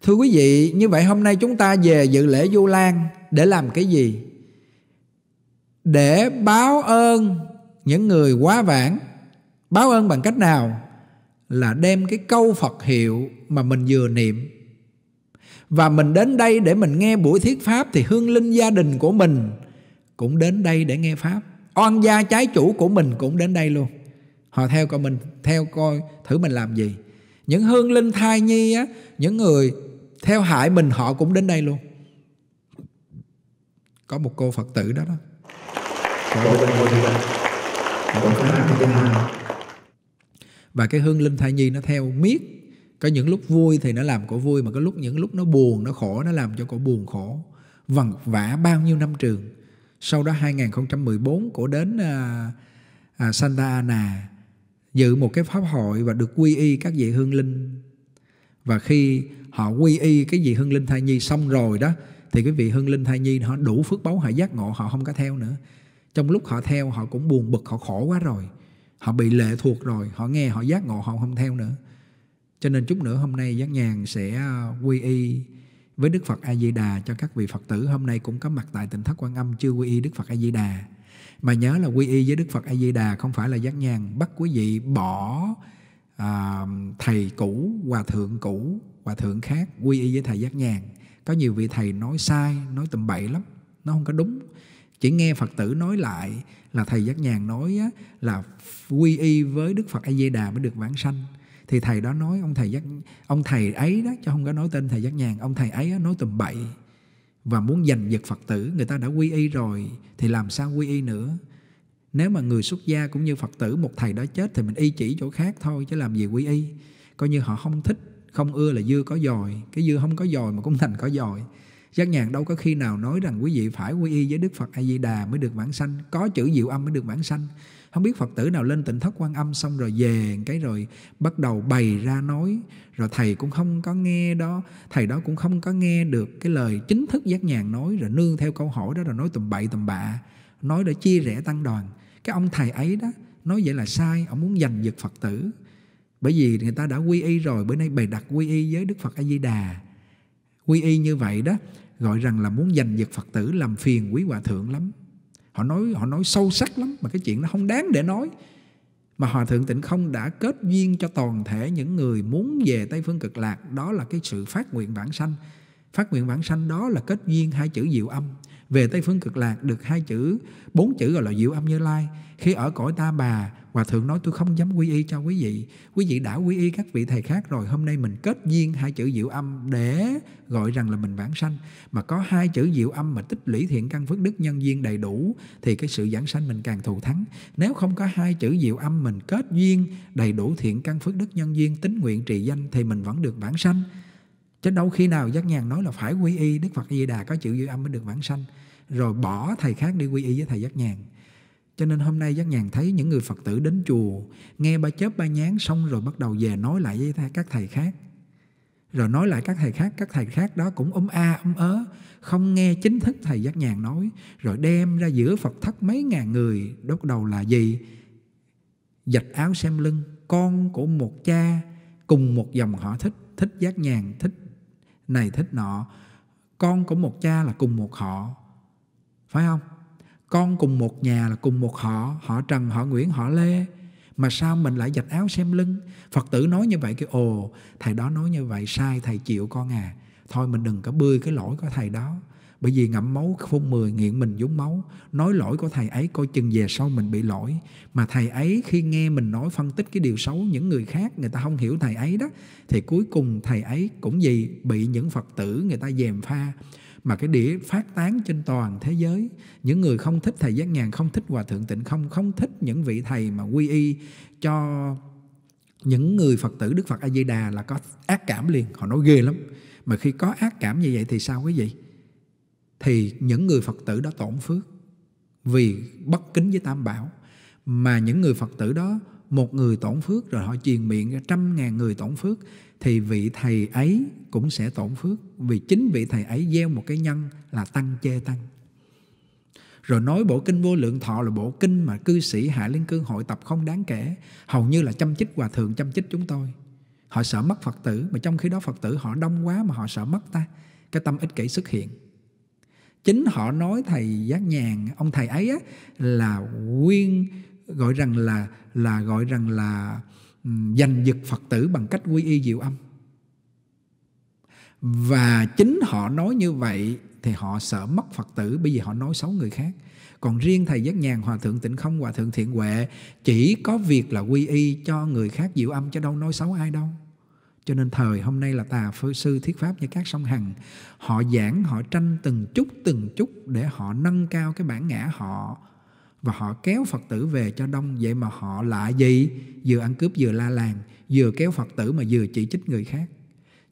Thưa quý vị, như vậy hôm nay chúng ta về dự lễ Du Lan để làm cái gì? Để báo ơn những người quá vãng. Báo ơn bằng cách nào? là đem cái câu Phật hiệu mà mình vừa niệm và mình đến đây để mình nghe buổi thuyết pháp thì hương linh gia đình của mình cũng đến đây để nghe pháp oan gia trái chủ của mình cũng đến đây luôn họ theo coi mình theo coi thử mình làm gì những hương linh thai nhi á những người theo hại mình họ cũng đến đây luôn có một cô phật tử đó đó Trời ơi, và cái hương linh thai nhi nó theo miết có những lúc vui thì nó làm cổ vui mà có lúc những lúc nó buồn nó khổ nó làm cho cổ buồn khổ vần vã bao nhiêu năm trường sau đó 2014 cổ đến à, à, Santa Ana dự một cái pháp hội và được quy y các vị hương linh và khi họ quy y cái vị hương linh thai nhi xong rồi đó thì cái vị hương linh thai nhi họ đủ phước báu họ giác ngộ họ không có theo nữa trong lúc họ theo họ cũng buồn bực họ khổ quá rồi họ bị lệ thuộc rồi họ nghe họ giác ngộ họ không theo nữa cho nên chút nữa hôm nay giác nhàn sẽ à, quy y với Đức Phật A Di Đà cho các vị Phật tử hôm nay cũng có mặt tại tỉnh Thất Quan Âm chưa quy y Đức Phật A Di Đà mà nhớ là quy y với Đức Phật A Di Đà không phải là giác nhàn bắt quý vị bỏ à, thầy cũ hòa thượng cũ hòa thượng khác quy y với thầy giác nhàn có nhiều vị thầy nói sai nói tầm bậy lắm nó không có đúng chỉ nghe phật tử nói lại là thầy giác nhàn nói á, là quy y với đức phật a di đà mới được vãng sanh thì thầy đó nói ông thầy giác ông thầy ấy đó chứ không có nói tên thầy giác nhàn ông thầy ấy nói tùm bậy và muốn giành giật phật tử người ta đã quy y rồi thì làm sao quy y nữa nếu mà người xuất gia cũng như phật tử một thầy đó chết thì mình y chỉ chỗ khác thôi chứ làm gì quy y coi như họ không thích không ưa là dưa có dòi cái dưa không có dòi mà cũng thành có dòi Giác nhàn đâu có khi nào nói rằng quý vị phải quy y với Đức Phật A Di Đà mới được vãng sanh, có chữ diệu âm mới được vãng sanh. Không biết Phật tử nào lên tịnh thất quan âm xong rồi về cái rồi bắt đầu bày ra nói rồi thầy cũng không có nghe đó, thầy đó cũng không có nghe được cái lời chính thức giác nhàn nói rồi nương theo câu hỏi đó rồi nói tùm bậy tùm bạ, nói để chia rẽ tăng đoàn. Cái ông thầy ấy đó nói vậy là sai, ông muốn giành giật Phật tử. Bởi vì người ta đã quy y rồi, bữa nay bày đặt quy y với Đức Phật A Di Đà quy y như vậy đó gọi rằng là muốn giành giật phật tử làm phiền quý hòa thượng lắm họ nói họ nói sâu sắc lắm mà cái chuyện nó không đáng để nói mà hòa thượng tịnh không đã kết duyên cho toàn thể những người muốn về tây phương cực lạc đó là cái sự phát nguyện bản sanh phát nguyện bản sanh đó là kết duyên hai chữ diệu âm về tây phương cực lạc được hai chữ bốn chữ gọi là diệu âm như lai khi ở cõi ta bà hòa thượng nói tôi không dám quy y cho quý vị quý vị đã quy y các vị thầy khác rồi hôm nay mình kết duyên hai chữ diệu âm để gọi rằng là mình vãng sanh mà có hai chữ diệu âm mà tích lũy thiện căn phước đức nhân duyên đầy đủ thì cái sự giảng sanh mình càng thù thắng nếu không có hai chữ diệu âm mình kết duyên đầy đủ thiện căn phước đức nhân duyên tính nguyện trì danh thì mình vẫn được vãng sanh chứ đâu khi nào giác nhàn nói là phải quy y đức phật di đà có chữ diệu âm mới được vãng sanh rồi bỏ thầy khác đi quy y với thầy giác nhàn cho nên hôm nay Giác Nhàn thấy những người Phật tử đến chùa, nghe ba chớp ba nhán xong rồi bắt đầu về nói lại với các thầy khác. Rồi nói lại các thầy khác, các thầy khác đó cũng ấm um a, ấm um ớ, không nghe chính thức thầy Giác Nhàn nói. Rồi đem ra giữa Phật thất mấy ngàn người, đốt đầu là gì? Dạch áo xem lưng, con của một cha cùng một dòng họ thích, thích Giác Nhàn, thích này thích nọ. Con của một cha là cùng một họ, phải không? con cùng một nhà là cùng một họ họ trần họ nguyễn họ lê mà sao mình lại giặt áo xem lưng phật tử nói như vậy cái ồ thầy đó nói như vậy sai thầy chịu con à thôi mình đừng có bươi cái lỗi của thầy đó bởi vì ngậm máu phun mười nghiện mình dúng máu nói lỗi của thầy ấy coi chừng về sau mình bị lỗi mà thầy ấy khi nghe mình nói phân tích cái điều xấu những người khác người ta không hiểu thầy ấy đó thì cuối cùng thầy ấy cũng gì bị những phật tử người ta dèm pha mà cái đĩa phát tán trên toàn thế giới những người không thích thầy giác ngàn không thích hòa thượng tịnh không không thích những vị thầy mà quy y cho những người phật tử đức phật a di đà là có ác cảm liền họ nói ghê lắm mà khi có ác cảm như vậy thì sao quý vị thì những người phật tử đó tổn phước vì bất kính với tam bảo mà những người phật tử đó một người tổn phước rồi họ truyền miệng trăm ngàn người tổn phước thì vị thầy ấy cũng sẽ tổn phước vì chính vị thầy ấy gieo một cái nhân là tăng chê tăng rồi nói bộ kinh vô lượng thọ là bộ kinh mà cư sĩ hạ liên cương hội tập không đáng kể hầu như là chăm chích hòa thượng chăm chích chúng tôi họ sợ mất phật tử mà trong khi đó phật tử họ đông quá mà họ sợ mất ta cái tâm ích kỷ xuất hiện chính họ nói thầy giác nhàn ông thầy ấy á, là nguyên gọi rằng là là gọi rằng là Ừ, giành giật Phật tử bằng cách quy y diệu âm. Và chính họ nói như vậy thì họ sợ mất Phật tử bởi vì họ nói xấu người khác. Còn riêng Thầy Giác Nhàn, Hòa Thượng Tịnh Không, Hòa Thượng Thiện Huệ chỉ có việc là quy y cho người khác diệu âm chứ đâu nói xấu ai đâu. Cho nên thời hôm nay là tà phư sư thuyết pháp như các sông hằng Họ giảng, họ tranh từng chút từng chút để họ nâng cao cái bản ngã họ và họ kéo Phật tử về cho đông vậy mà họ lại gì vừa ăn cướp vừa la làng vừa kéo Phật tử mà vừa chỉ trích người khác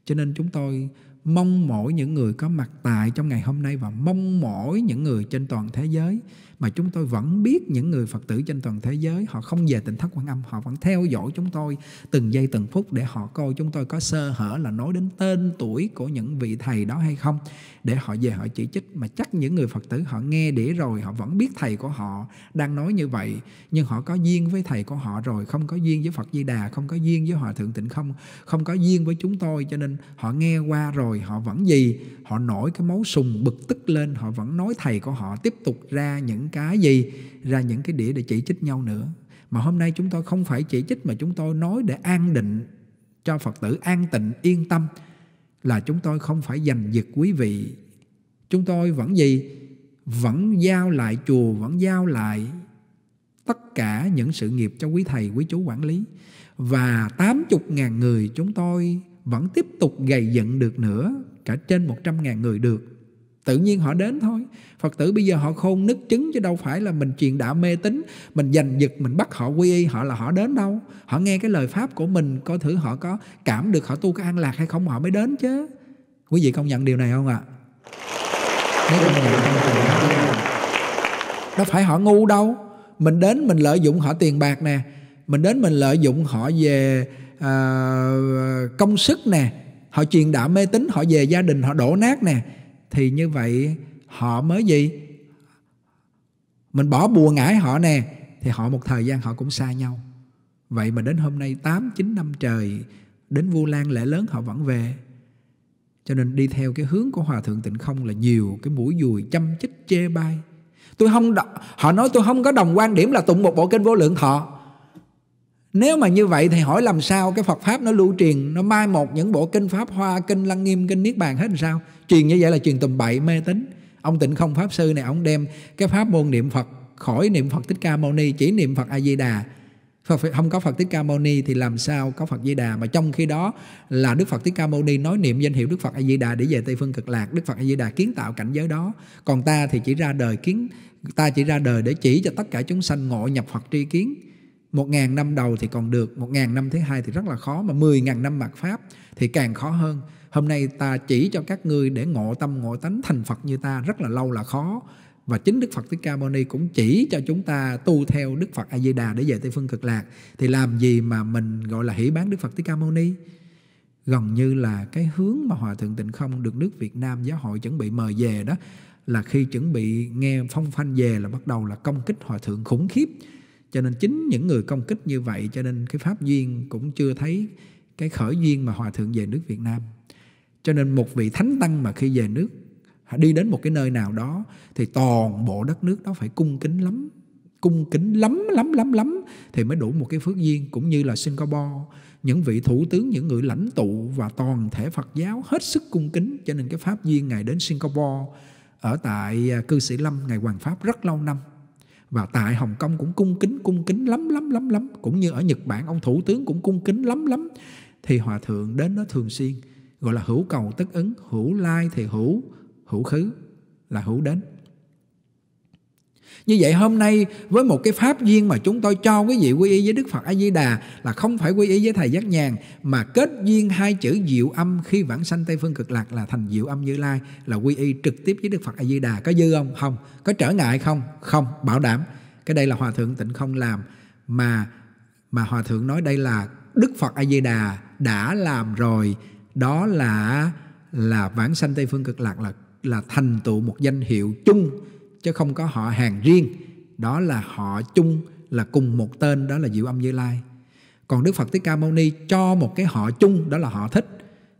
cho nên chúng tôi mong mỏi những người có mặt tại trong ngày hôm nay và mong mỏi những người trên toàn thế giới mà chúng tôi vẫn biết những người phật tử trên toàn thế giới họ không về tỉnh thất quan âm họ vẫn theo dõi chúng tôi từng giây từng phút để họ coi chúng tôi có sơ hở là nói đến tên tuổi của những vị thầy đó hay không để họ về họ chỉ trích mà chắc những người phật tử họ nghe để rồi họ vẫn biết thầy của họ đang nói như vậy nhưng họ có duyên với thầy của họ rồi không có duyên với phật di đà không có duyên với hòa thượng tịnh không không có duyên với chúng tôi cho nên họ nghe qua rồi họ vẫn gì họ nổi cái máu sùng bực tức lên họ vẫn nói thầy của họ tiếp tục ra những những cái gì ra những cái đĩa để chỉ trích nhau nữa mà hôm nay chúng tôi không phải chỉ trích mà chúng tôi nói để an định cho phật tử an tịnh yên tâm là chúng tôi không phải giành giật quý vị chúng tôi vẫn gì vẫn giao lại chùa vẫn giao lại tất cả những sự nghiệp cho quý thầy quý chú quản lý và 80.000 người chúng tôi vẫn tiếp tục gầy dựng được nữa cả trên 100.000 người được tự nhiên họ đến thôi phật tử bây giờ họ khôn nứt trứng chứ đâu phải là mình truyền đạo mê tín mình giành giật mình bắt họ quy y họ là họ đến đâu họ nghe cái lời pháp của mình coi thử họ có cảm được họ tu cái an lạc hay không họ mới đến chứ quý vị công nhận điều này không ạ à? đâu phải họ ngu đâu mình đến mình lợi dụng họ tiền bạc nè mình đến mình lợi dụng họ về à, công sức nè họ truyền đạo mê tín họ về gia đình họ đổ nát nè thì như vậy họ mới gì mình bỏ bùa ngải họ nè thì họ một thời gian họ cũng xa nhau vậy mà đến hôm nay 8 9 năm trời đến Vu Lan lễ lớn họ vẫn về cho nên đi theo cái hướng của hòa thượng Tịnh Không là nhiều cái mũi dùi chăm chích chê bai tôi không đo- họ nói tôi không có đồng quan điểm là tụng một bộ kinh vô lượng thọ nếu mà như vậy thì hỏi làm sao cái Phật pháp nó lưu truyền nó mai một những bộ kinh pháp hoa kinh lăng nghiêm kinh niết bàn hết làm sao truyền như vậy là truyền tùm bậy mê tín ông tịnh không pháp sư này ông đem cái pháp môn niệm Phật khỏi niệm Phật Thích Ca Mâu Ni chỉ niệm Phật A Di Đà Phật, không có Phật Thích Ca Mâu Ni thì làm sao có Phật Di Đà mà trong khi đó là Đức Phật Thích Ca Mâu Ni nói niệm danh hiệu Đức Phật A Di Đà để về Tây phương cực lạc Đức Phật A Di Đà kiến tạo cảnh giới đó còn ta thì chỉ ra đời kiến ta chỉ ra đời để chỉ cho tất cả chúng sanh ngộ nhập Phật tri kiến một ngàn năm đầu thì còn được một ngàn năm thứ hai thì rất là khó mà mười ngàn năm mạt pháp thì càng khó hơn hôm nay ta chỉ cho các ngươi để ngộ tâm ngộ tánh thành phật như ta rất là lâu là khó và chính Đức Phật Thích Ca Mâu Ni cũng chỉ cho chúng ta tu theo Đức Phật A Di Đà để về Tây phương cực lạc thì làm gì mà mình gọi là hỷ bán Đức Phật Thích Ca Mâu Ni gần như là cái hướng mà hòa thượng Tịnh Không được nước Việt Nam giáo hội chuẩn bị mời về đó là khi chuẩn bị nghe phong phanh về là bắt đầu là công kích hòa thượng khủng khiếp cho nên chính những người công kích như vậy cho nên cái pháp duyên cũng chưa thấy cái khởi duyên mà hòa thượng về nước Việt Nam cho nên một vị thánh tăng mà khi về nước đi đến một cái nơi nào đó thì toàn bộ đất nước đó phải cung kính lắm cung kính lắm lắm lắm lắm thì mới đủ một cái phước duyên cũng như là Singapore những vị thủ tướng những người lãnh tụ và toàn thể Phật giáo hết sức cung kính cho nên cái pháp duyên ngài đến Singapore ở tại à, cư sĩ Lâm ngài Hoàng Pháp rất lâu năm và tại Hồng Kông cũng cung kính cung kính lắm lắm lắm lắm cũng như ở Nhật Bản ông thủ tướng cũng cung kính lắm lắm thì hòa thượng đến nó thường xuyên gọi là hữu cầu tất ứng hữu lai thì hữu hữu khứ là hữu đến như vậy hôm nay với một cái pháp duyên mà chúng tôi cho quý vị quy y với Đức Phật A Di Đà là không phải quy y với thầy Giác Nhàn mà kết duyên hai chữ diệu âm khi vãng sanh Tây phương cực lạc là thành diệu âm Như Lai là quy y trực tiếp với Đức Phật A Di Đà có dư không? Không. Có trở ngại không? Không, bảo đảm. Cái đây là hòa thượng Tịnh không làm mà mà hòa thượng nói đây là Đức Phật A Di Đà đã làm rồi, đó là là vãng sanh Tây phương cực lạc là là thành tựu một danh hiệu chung chứ không có họ hàng riêng đó là họ chung là cùng một tên đó là diệu âm như lai còn đức phật thích ca mâu ni cho một cái họ chung đó là họ thích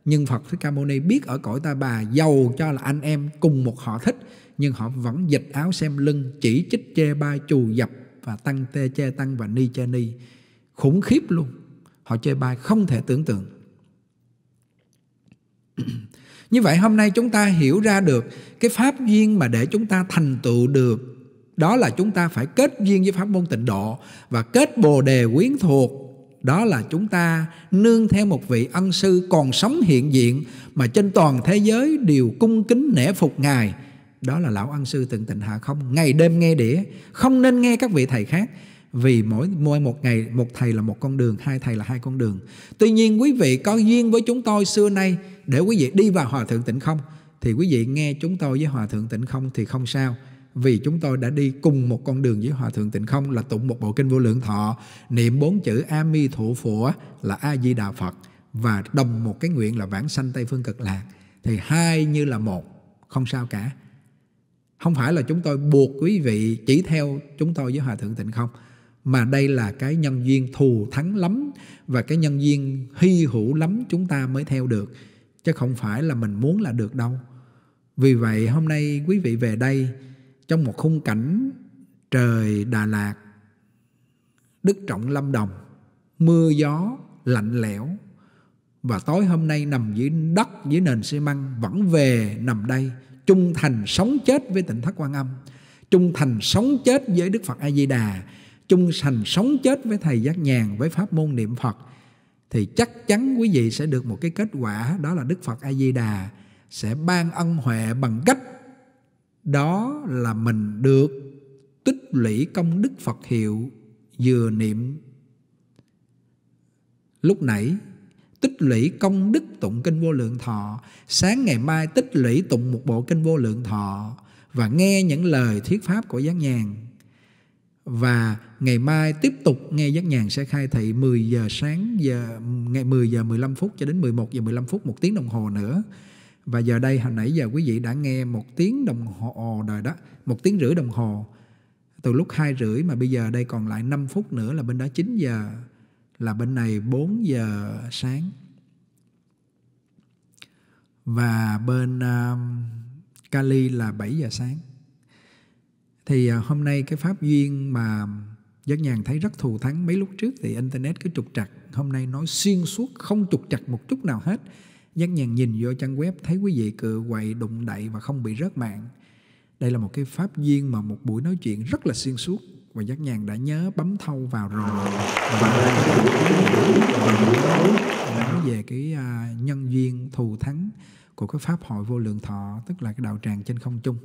nhưng phật thích ca mâu ni biết ở cõi ta bà giàu cho là anh em cùng một họ thích nhưng họ vẫn dịch áo xem lưng chỉ chích chê bai chù dập và tăng tê che tăng và ni che ni khủng khiếp luôn họ chê bai không thể tưởng tượng như vậy hôm nay chúng ta hiểu ra được cái pháp duyên mà để chúng ta thành tựu được đó là chúng ta phải kết duyên với pháp môn tịnh độ và kết bồ đề quyến thuộc đó là chúng ta nương theo một vị ân sư còn sống hiện diện mà trên toàn thế giới đều cung kính nể phục ngài đó là lão ân sư tận tịnh hạ không ngày đêm nghe đĩa không nên nghe các vị thầy khác vì mỗi mỗi một ngày một thầy là một con đường hai thầy là hai con đường tuy nhiên quý vị có duyên với chúng tôi xưa nay để quý vị đi vào hòa thượng tịnh không thì quý vị nghe chúng tôi với hòa thượng tịnh không thì không sao vì chúng tôi đã đi cùng một con đường với hòa thượng tịnh không là tụng một bộ kinh vô lượng thọ niệm bốn chữ a mi thụ phủa là a di đà phật và đồng một cái nguyện là vãng sanh tây phương cực lạc thì hai như là một không sao cả không phải là chúng tôi buộc quý vị chỉ theo chúng tôi với hòa thượng tịnh không mà đây là cái nhân duyên thù thắng lắm và cái nhân duyên hy hữu lắm chúng ta mới theo được chứ không phải là mình muốn là được đâu vì vậy hôm nay quý vị về đây trong một khung cảnh trời đà lạt đức trọng lâm đồng mưa gió lạnh lẽo và tối hôm nay nằm dưới đất dưới nền xi măng vẫn về nằm đây trung thành sống chết với tỉnh thất quan âm trung thành sống chết với đức phật a di đà trung thành sống chết với thầy giác nhàn với pháp môn niệm phật thì chắc chắn quý vị sẽ được một cái kết quả đó là Đức Phật A Di Đà sẽ ban ân huệ bằng cách đó là mình được tích lũy công đức Phật hiệu vừa niệm lúc nãy tích lũy công đức tụng kinh vô lượng thọ sáng ngày mai tích lũy tụng một bộ kinh vô lượng thọ và nghe những lời thuyết pháp của giác nhàn và ngày mai tiếp tục nghe giác nhàn sẽ khai thị 10 giờ sáng giờ ngày 10 giờ 15 phút cho đến 11 giờ 15 phút một tiếng đồng hồ nữa và giờ đây hồi nãy giờ quý vị đã nghe một tiếng đồng hồ rồi đó một tiếng rưỡi đồng hồ từ lúc hai rưỡi mà bây giờ đây còn lại 5 phút nữa là bên đó 9 giờ là bên này 4 giờ sáng và bên uh, Cali là 7 giờ sáng thì à, hôm nay cái pháp duyên mà Giác nhàn thấy rất thù thắng Mấy lúc trước thì Internet cứ trục trặc Hôm nay nói xuyên suốt không trục trặc một chút nào hết Giác nhàn nhìn vô trang web Thấy quý vị cự quậy đụng đậy Và không bị rớt mạng Đây là một cái pháp duyên mà một buổi nói chuyện rất là xuyên suốt Và Giác nhàn đã nhớ bấm thâu vào rồi Và nói về cái à, nhân duyên thù thắng Của cái pháp hội vô lượng thọ Tức là cái đạo tràng trên không trung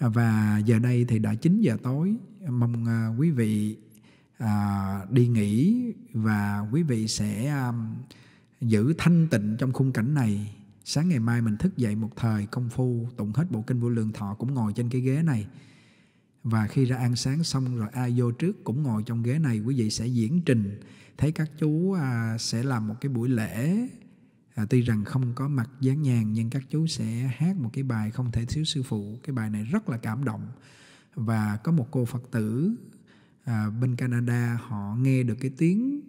và giờ đây thì đã 9 giờ tối mong à, quý vị à, đi nghỉ và quý vị sẽ à, giữ thanh tịnh trong khung cảnh này sáng ngày mai mình thức dậy một thời công phu tụng hết bộ kinh vô lượng thọ cũng ngồi trên cái ghế này và khi ra ăn sáng xong rồi ai vô trước cũng ngồi trong ghế này quý vị sẽ diễn trình thấy các chú à, sẽ làm một cái buổi lễ à, tuy rằng không có mặt dán nhàn nhưng các chú sẽ hát một cái bài không thể thiếu sư phụ cái bài này rất là cảm động và có một cô phật tử à, bên canada họ nghe được cái tiếng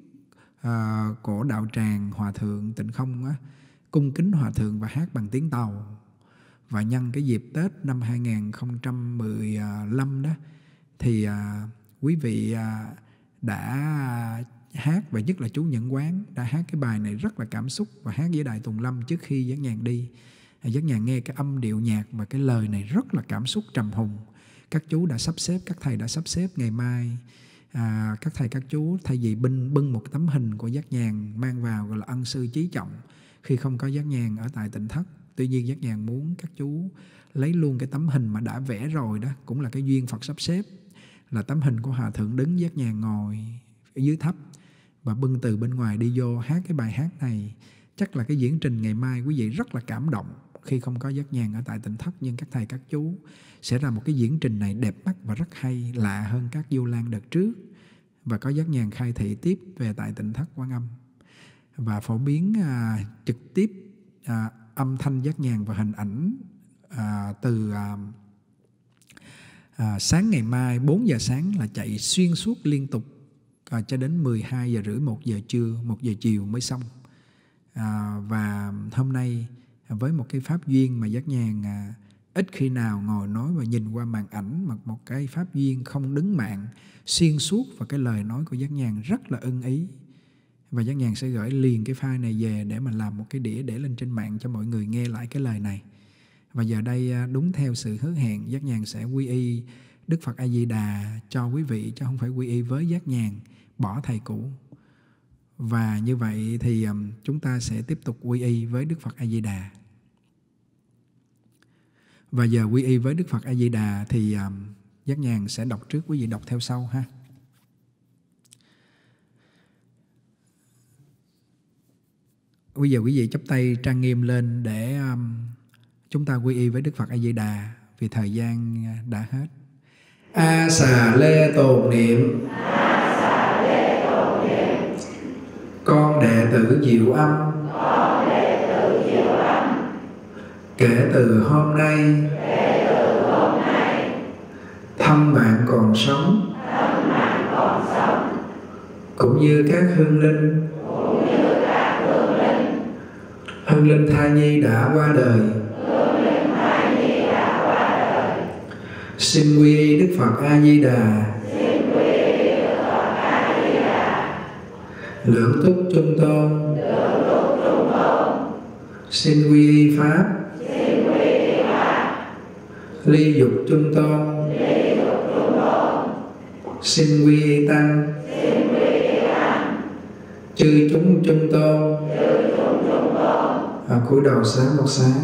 à, của đạo tràng hòa thượng tịnh không á cung kính hòa thượng và hát bằng tiếng tàu và nhân cái dịp Tết năm 2015 đó thì à, quý vị à, đã hát và nhất là chú Nhẫn Quán đã hát cái bài này rất là cảm xúc và hát với Đại Tùng Lâm trước khi Giác Nhàn đi. À, giác Nhàn nghe cái âm điệu nhạc và cái lời này rất là cảm xúc trầm hùng. Các chú đã sắp xếp, các thầy đã sắp xếp ngày mai à, các thầy các chú thay vì binh bưng một tấm hình của Giác Nhàn mang vào gọi là ân sư trí trọng khi không có Giác Nhàn ở tại tỉnh thất. Tuy nhiên Giác Nhàn muốn các chú lấy luôn cái tấm hình mà đã vẽ rồi đó cũng là cái duyên Phật sắp xếp là tấm hình của hòa thượng đứng giác nhàn ngồi dưới thấp và bưng từ bên ngoài đi vô hát cái bài hát này chắc là cái diễn trình ngày mai quý vị rất là cảm động khi không có giác nhàn ở tại tỉnh thất nhưng các thầy các chú sẽ là một cái diễn trình này đẹp mắt và rất hay lạ hơn các du lan đợt trước và có giác nhàn khai thị tiếp về tại tỉnh thất quan âm và phổ biến à, trực tiếp à, âm thanh giác nhàn và hình ảnh à, từ à, à, sáng ngày mai 4 giờ sáng là chạy xuyên suốt liên tục à, cho đến 12 giờ rưỡi 1 giờ trưa 1 giờ chiều mới xong à, và hôm nay với một cái pháp duyên mà giác nhàn à, ít khi nào ngồi nói và nhìn qua màn ảnh mà một cái pháp duyên không đứng mạng xuyên suốt và cái lời nói của giác nhàn rất là ưng ý và giác nhàn sẽ gửi liền cái file này về để mà làm một cái đĩa để lên trên mạng cho mọi người nghe lại cái lời này và giờ đây à, đúng theo sự hứa hẹn giác nhàn sẽ quy y Đức Phật A Di Đà cho quý vị cho không phải quy y với giác nhàn, bỏ thầy cũ. Và như vậy thì chúng ta sẽ tiếp tục quy y với Đức Phật A Di Đà. Và giờ quy y với Đức Phật A Di Đà thì giác nhàn sẽ đọc trước quý vị đọc theo sau ha. Bây giờ quý vị chắp tay trang nghiêm lên để chúng ta quy y với Đức Phật A Di Đà vì thời gian à, đã hết a xà lê tồn niệm con đệ tử diệu âm kể từ hôm nay thân mạng còn sống cũng như các hương linh hương linh thai nhi đã qua đời Xin quy Đức Phật A Di Đà. Lưỡng túc trung tôn. Xin quy Pháp. Ly dục trung tôn. Xin quy tăng. Chư chúng trung tôn. À, cuối đầu sáng một sáng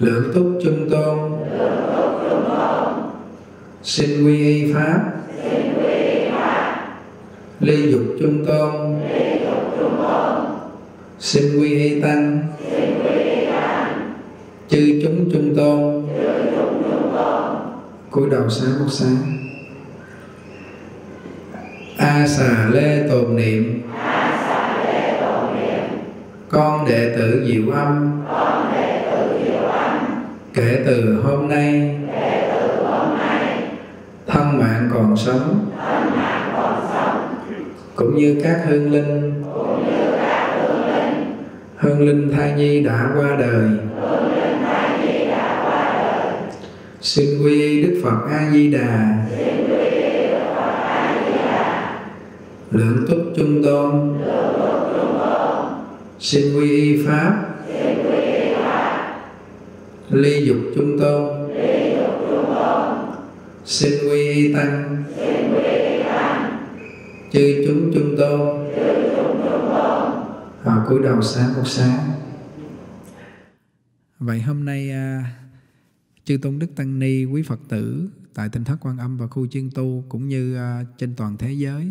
Lượng túc trung tôn Xin quy y Pháp Ly dục chung tôn Xin quy y Tăng Chư chúng chung tôn cúi đầu sáng một sáng A xà lê tồn niệm con đệ tử diệu âm con đệ kể từ hôm nay thân mạng còn sống cũng như các hương linh hương linh thai nhi đã qua đời xin quy đức phật a di đà lượng túc trung tôn xin quy y pháp ly dục chung tôn xin quy y tăng chư chúng chung tôn họ cúi đầu sáng một sáng vậy hôm nay à, chư tôn đức tăng ni quý phật tử tại tinh thất quan âm và khu chuyên tu cũng như à, trên toàn thế giới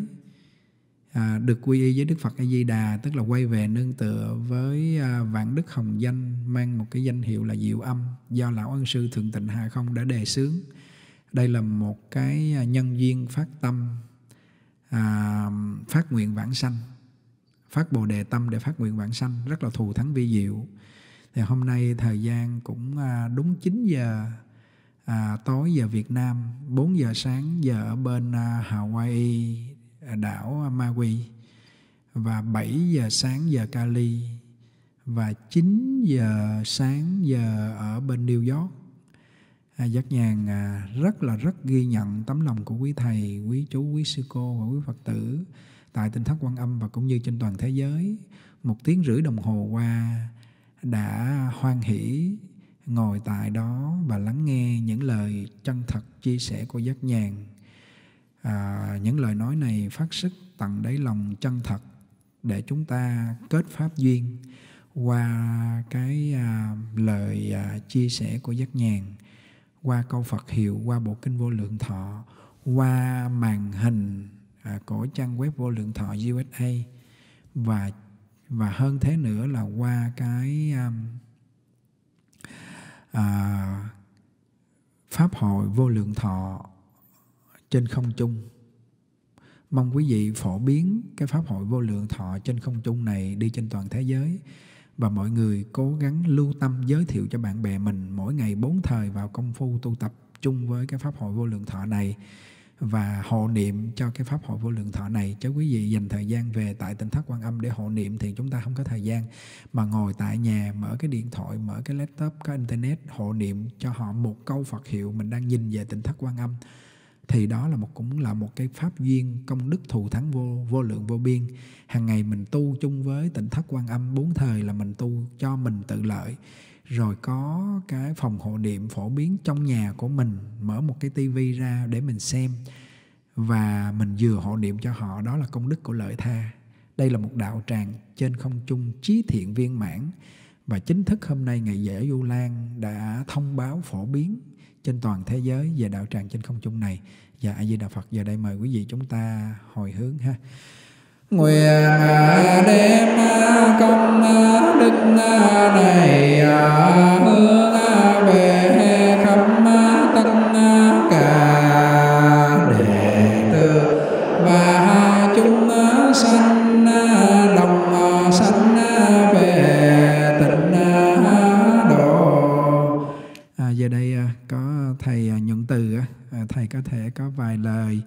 à, được quy y với Đức Phật A Di Đà tức là quay về nương tựa với à, vạn đức hồng danh mang một cái danh hiệu là Diệu Âm do lão ân sư Thượng Tịnh Hà Không đã đề xướng. Đây là một cái à, nhân duyên phát tâm à, phát nguyện vãng sanh phát bồ đề tâm để phát nguyện vãng sanh rất là thù thắng vi diệu thì hôm nay thời gian cũng à, đúng 9 giờ à, tối giờ Việt Nam 4 giờ sáng giờ ở bên à, Hawaii À, đảo Maui và 7 giờ sáng giờ Cali và 9 giờ sáng giờ ở bên New York. À, giác nhàn à, rất là rất ghi nhận tấm lòng của quý thầy, quý chú, quý sư cô và quý Phật tử tại tinh Thất Quan Âm và cũng như trên toàn thế giới. Một tiếng rưỡi đồng hồ qua đã hoan hỷ ngồi tại đó và lắng nghe những lời chân thật chia sẻ của giác nhàn à, những lời nói này phát sức tận đáy lòng chân thật để chúng ta kết pháp duyên qua cái à, lời à, chia sẻ của giác nhàn qua câu Phật hiệu qua bộ kinh vô lượng thọ qua màn hình à, của trang web vô lượng thọ USA và và hơn thế nữa là qua cái à, à, pháp hội vô lượng thọ trên không trung mong quý vị phổ biến cái pháp hội vô lượng thọ trên không trung này đi trên toàn thế giới và mọi người cố gắng lưu tâm giới thiệu cho bạn bè mình mỗi ngày bốn thời vào công phu tu tập chung với cái pháp hội vô lượng thọ này và hộ niệm cho cái pháp hội vô lượng thọ này chứ quý vị dành thời gian về tại tỉnh thất quan âm để hộ niệm thì chúng ta không có thời gian mà ngồi tại nhà mở cái điện thoại mở cái laptop có internet hộ niệm cho họ một câu phật hiệu mình đang nhìn về tỉnh thất quan âm thì đó là một cũng là một cái pháp duyên công đức thù thắng vô vô lượng vô biên hàng ngày mình tu chung với tỉnh thất quan âm bốn thời là mình tu cho mình tự lợi rồi có cái phòng hộ niệm phổ biến trong nhà của mình mở một cái tivi ra để mình xem và mình vừa hộ niệm cho họ đó là công đức của lợi tha đây là một đạo tràng trên không trung trí thiện viên mãn và chính thức hôm nay ngày dễ du lan đã thông báo phổ biến trên toàn thế giới và đạo tràng trên không trung này và dạ, a di đà phật giờ đây mời quý vị chúng ta hồi hướng ha nguyện à, đem à, công à, đức này hướng về khắp vài lời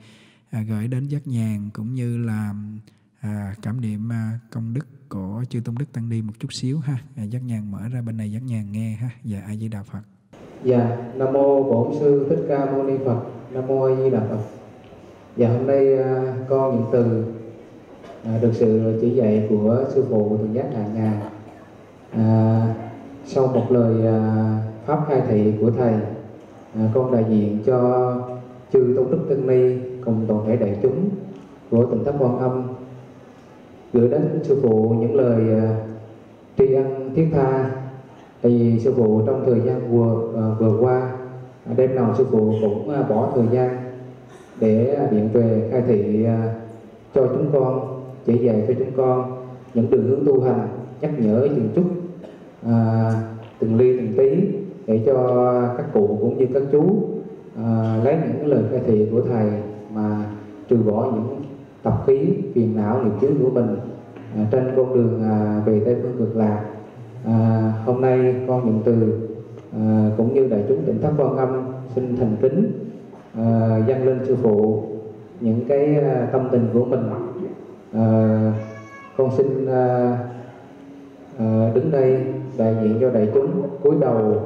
à, gửi đến giác nhàn cũng như là à, cảm niệm à, công đức của chư tôn đức tăng đi một chút xíu ha à, giác nhàn mở ra bên này giác nhàn nghe ha và dạ, a di đà phật dạ nam mô bổn sư thích ca mâu ni phật nam mô a di đà phật dạ hôm nay à, con những từ à, được sự chỉ dạy của sư phụ thượng giác đại ngà à, sau một lời à, pháp khai thị của thầy à, con đại diện cho chư tôn đức tân ni cùng toàn thể đại chúng của tỉnh thất quan âm gửi đến sư phụ những lời à, tri ân thiết tha tại vì sư phụ trong thời gian vừa à, vừa qua à, đêm nào sư phụ cũng bỏ thời gian để điện về khai thị cho chúng con chỉ dạy cho chúng con những đường hướng tu hành nhắc nhở từng chút à, từng ly từng tí để cho các cụ cũng như các chú Ờ, lấy những lời khai thị của thầy mà trừ bỏ những tập khí phiền não nghiệp chướng của mình uh, trên con đường uh, về tây phương cực lạc à, hôm nay con nhận từ à, cũng như đại chúng tỉnh thất quan âm xin thành kính à, dâng lên sư phụ những cái à, tâm tình của mình à, con xin à, à, đứng đây đại diện cho đại chúng cúi đầu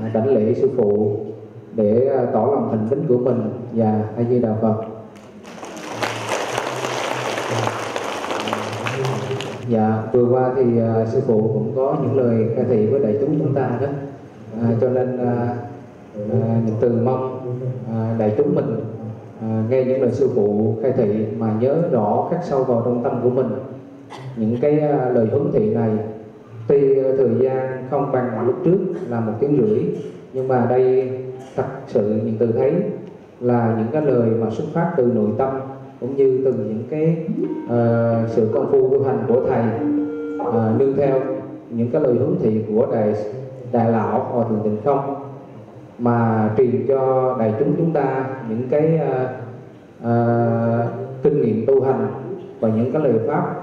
à, đảnh lễ sư phụ để à, tỏ lòng thành kính của mình và a di đà phật dạ vừa qua thì uh, sư phụ cũng có những lời khai thị với đại chúng chúng ta đó à, cho nên à, à, từ mong à, đại chúng mình à, nghe những lời sư phụ khai thị mà nhớ rõ khắc sâu vào trong tâm của mình những cái à, lời hướng thị này tuy à, thời gian không bằng lúc trước là một tiếng rưỡi nhưng mà đây thật sự những từ thấy là những cái lời mà xuất phát từ nội tâm cũng như từ những cái uh, sự công phu tu hành của thầy uh, nương theo những cái lời hướng thị của đại đại lão hòa thượng tịnh không mà truyền cho đại chúng chúng ta những cái uh, uh, kinh nghiệm tu hành và những cái lời pháp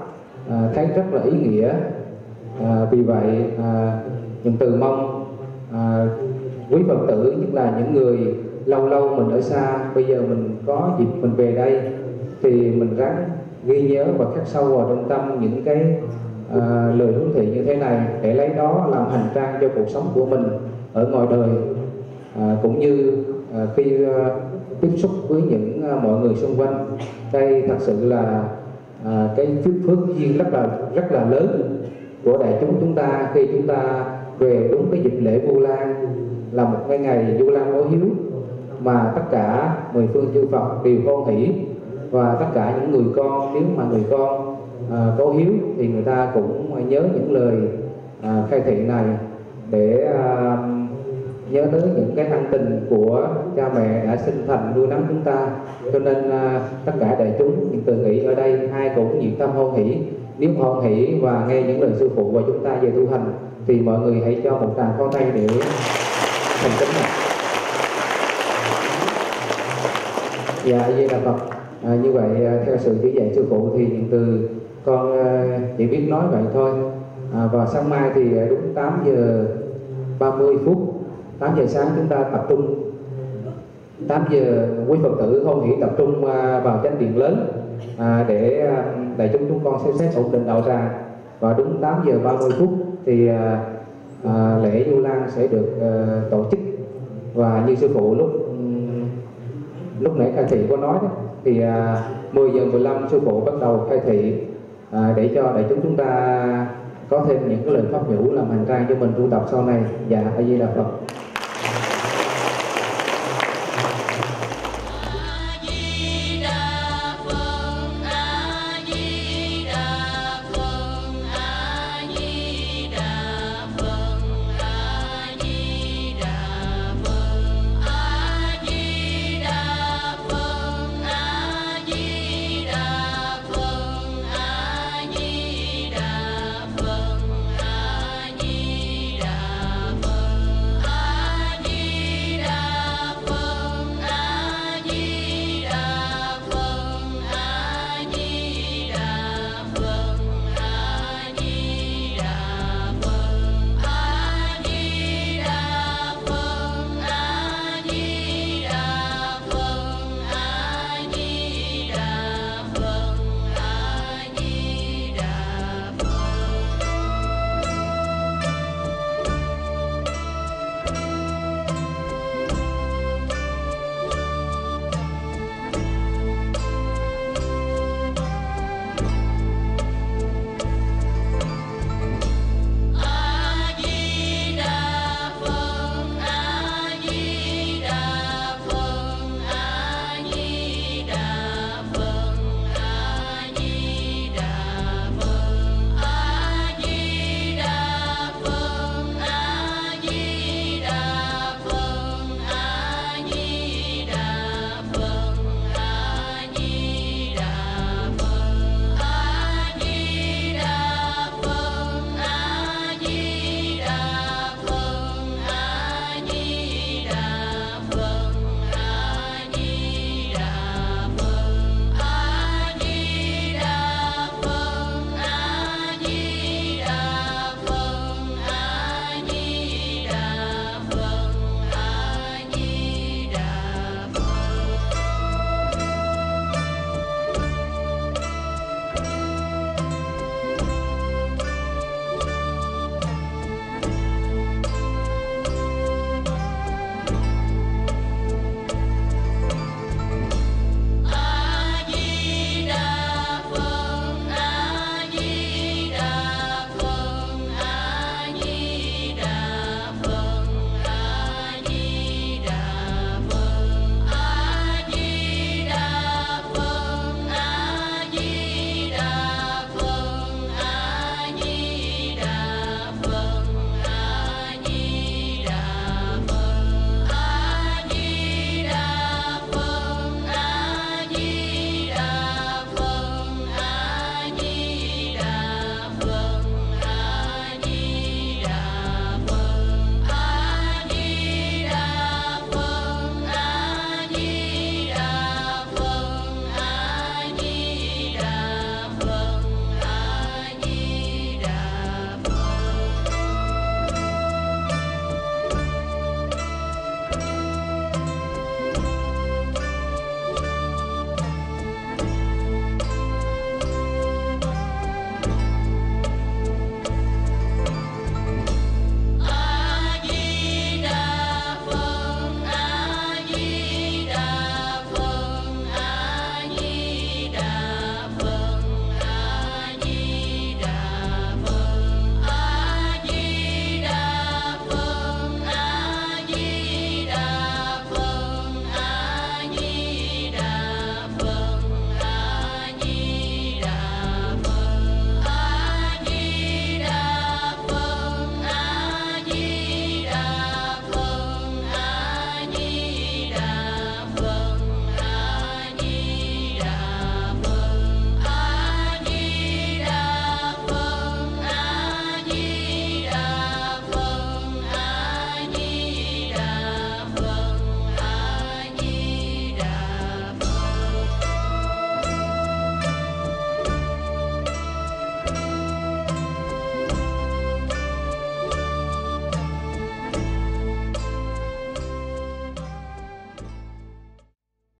uh, thấy rất là ý nghĩa uh, vì vậy uh, những từ mong uh, quý phật tử nhất là những người lâu lâu mình ở xa bây giờ mình có dịp mình về đây thì mình ráng ghi nhớ và khắc sâu vào trong tâm những cái à, lời hướng thị như thế này để lấy đó làm hành trang cho cuộc sống của mình ở ngoài đời à, cũng như à, khi à, tiếp xúc với những à, mọi người xung quanh đây thật sự là à, cái phước phước duyên rất là rất là lớn của đại chúng chúng ta khi chúng ta về đúng cái dịp lễ Vu Lan là một cái ngày du lan báo hiếu mà tất cả mười phương chư Phật đều con hỷ và tất cả những người con nếu mà người con à, có hiếu thì người ta cũng nhớ những lời à, khai thị này để à, nhớ tới những cái ân tình của cha mẹ đã sinh thành nuôi nấng chúng ta cho nên à, tất cả đại chúng những từ nghĩ ở đây ai cũng nhiệt tâm hoan hỷ nếu hoan hỷ và nghe những lời sư phụ của chúng ta về tu hành thì mọi người hãy cho một tràng con tay để thành kính này. dạ di đà phật à, như vậy à, theo sự chỉ dạy sư phụ thì những từ con à, chỉ biết nói vậy thôi à, và sáng mai thì à, đúng 8 giờ 30 phút 8 giờ sáng chúng ta tập trung 8 giờ quý phật tử không nghĩ tập trung vào chánh điện lớn à, để đại chúng chúng con xem xét ổn định đạo ra và đúng 8 giờ 30 phút thì à, à, lễ du lan sẽ được à, tổ chức và như sư phụ lúc lúc nãy khai thị có nói đó, thì à, 10 giờ 15 sư phụ bắt đầu khai thị à, để cho đại chúng chúng ta có thêm những cái lời pháp hữu làm hành trang cho mình tu tập sau này dạ a di đà phật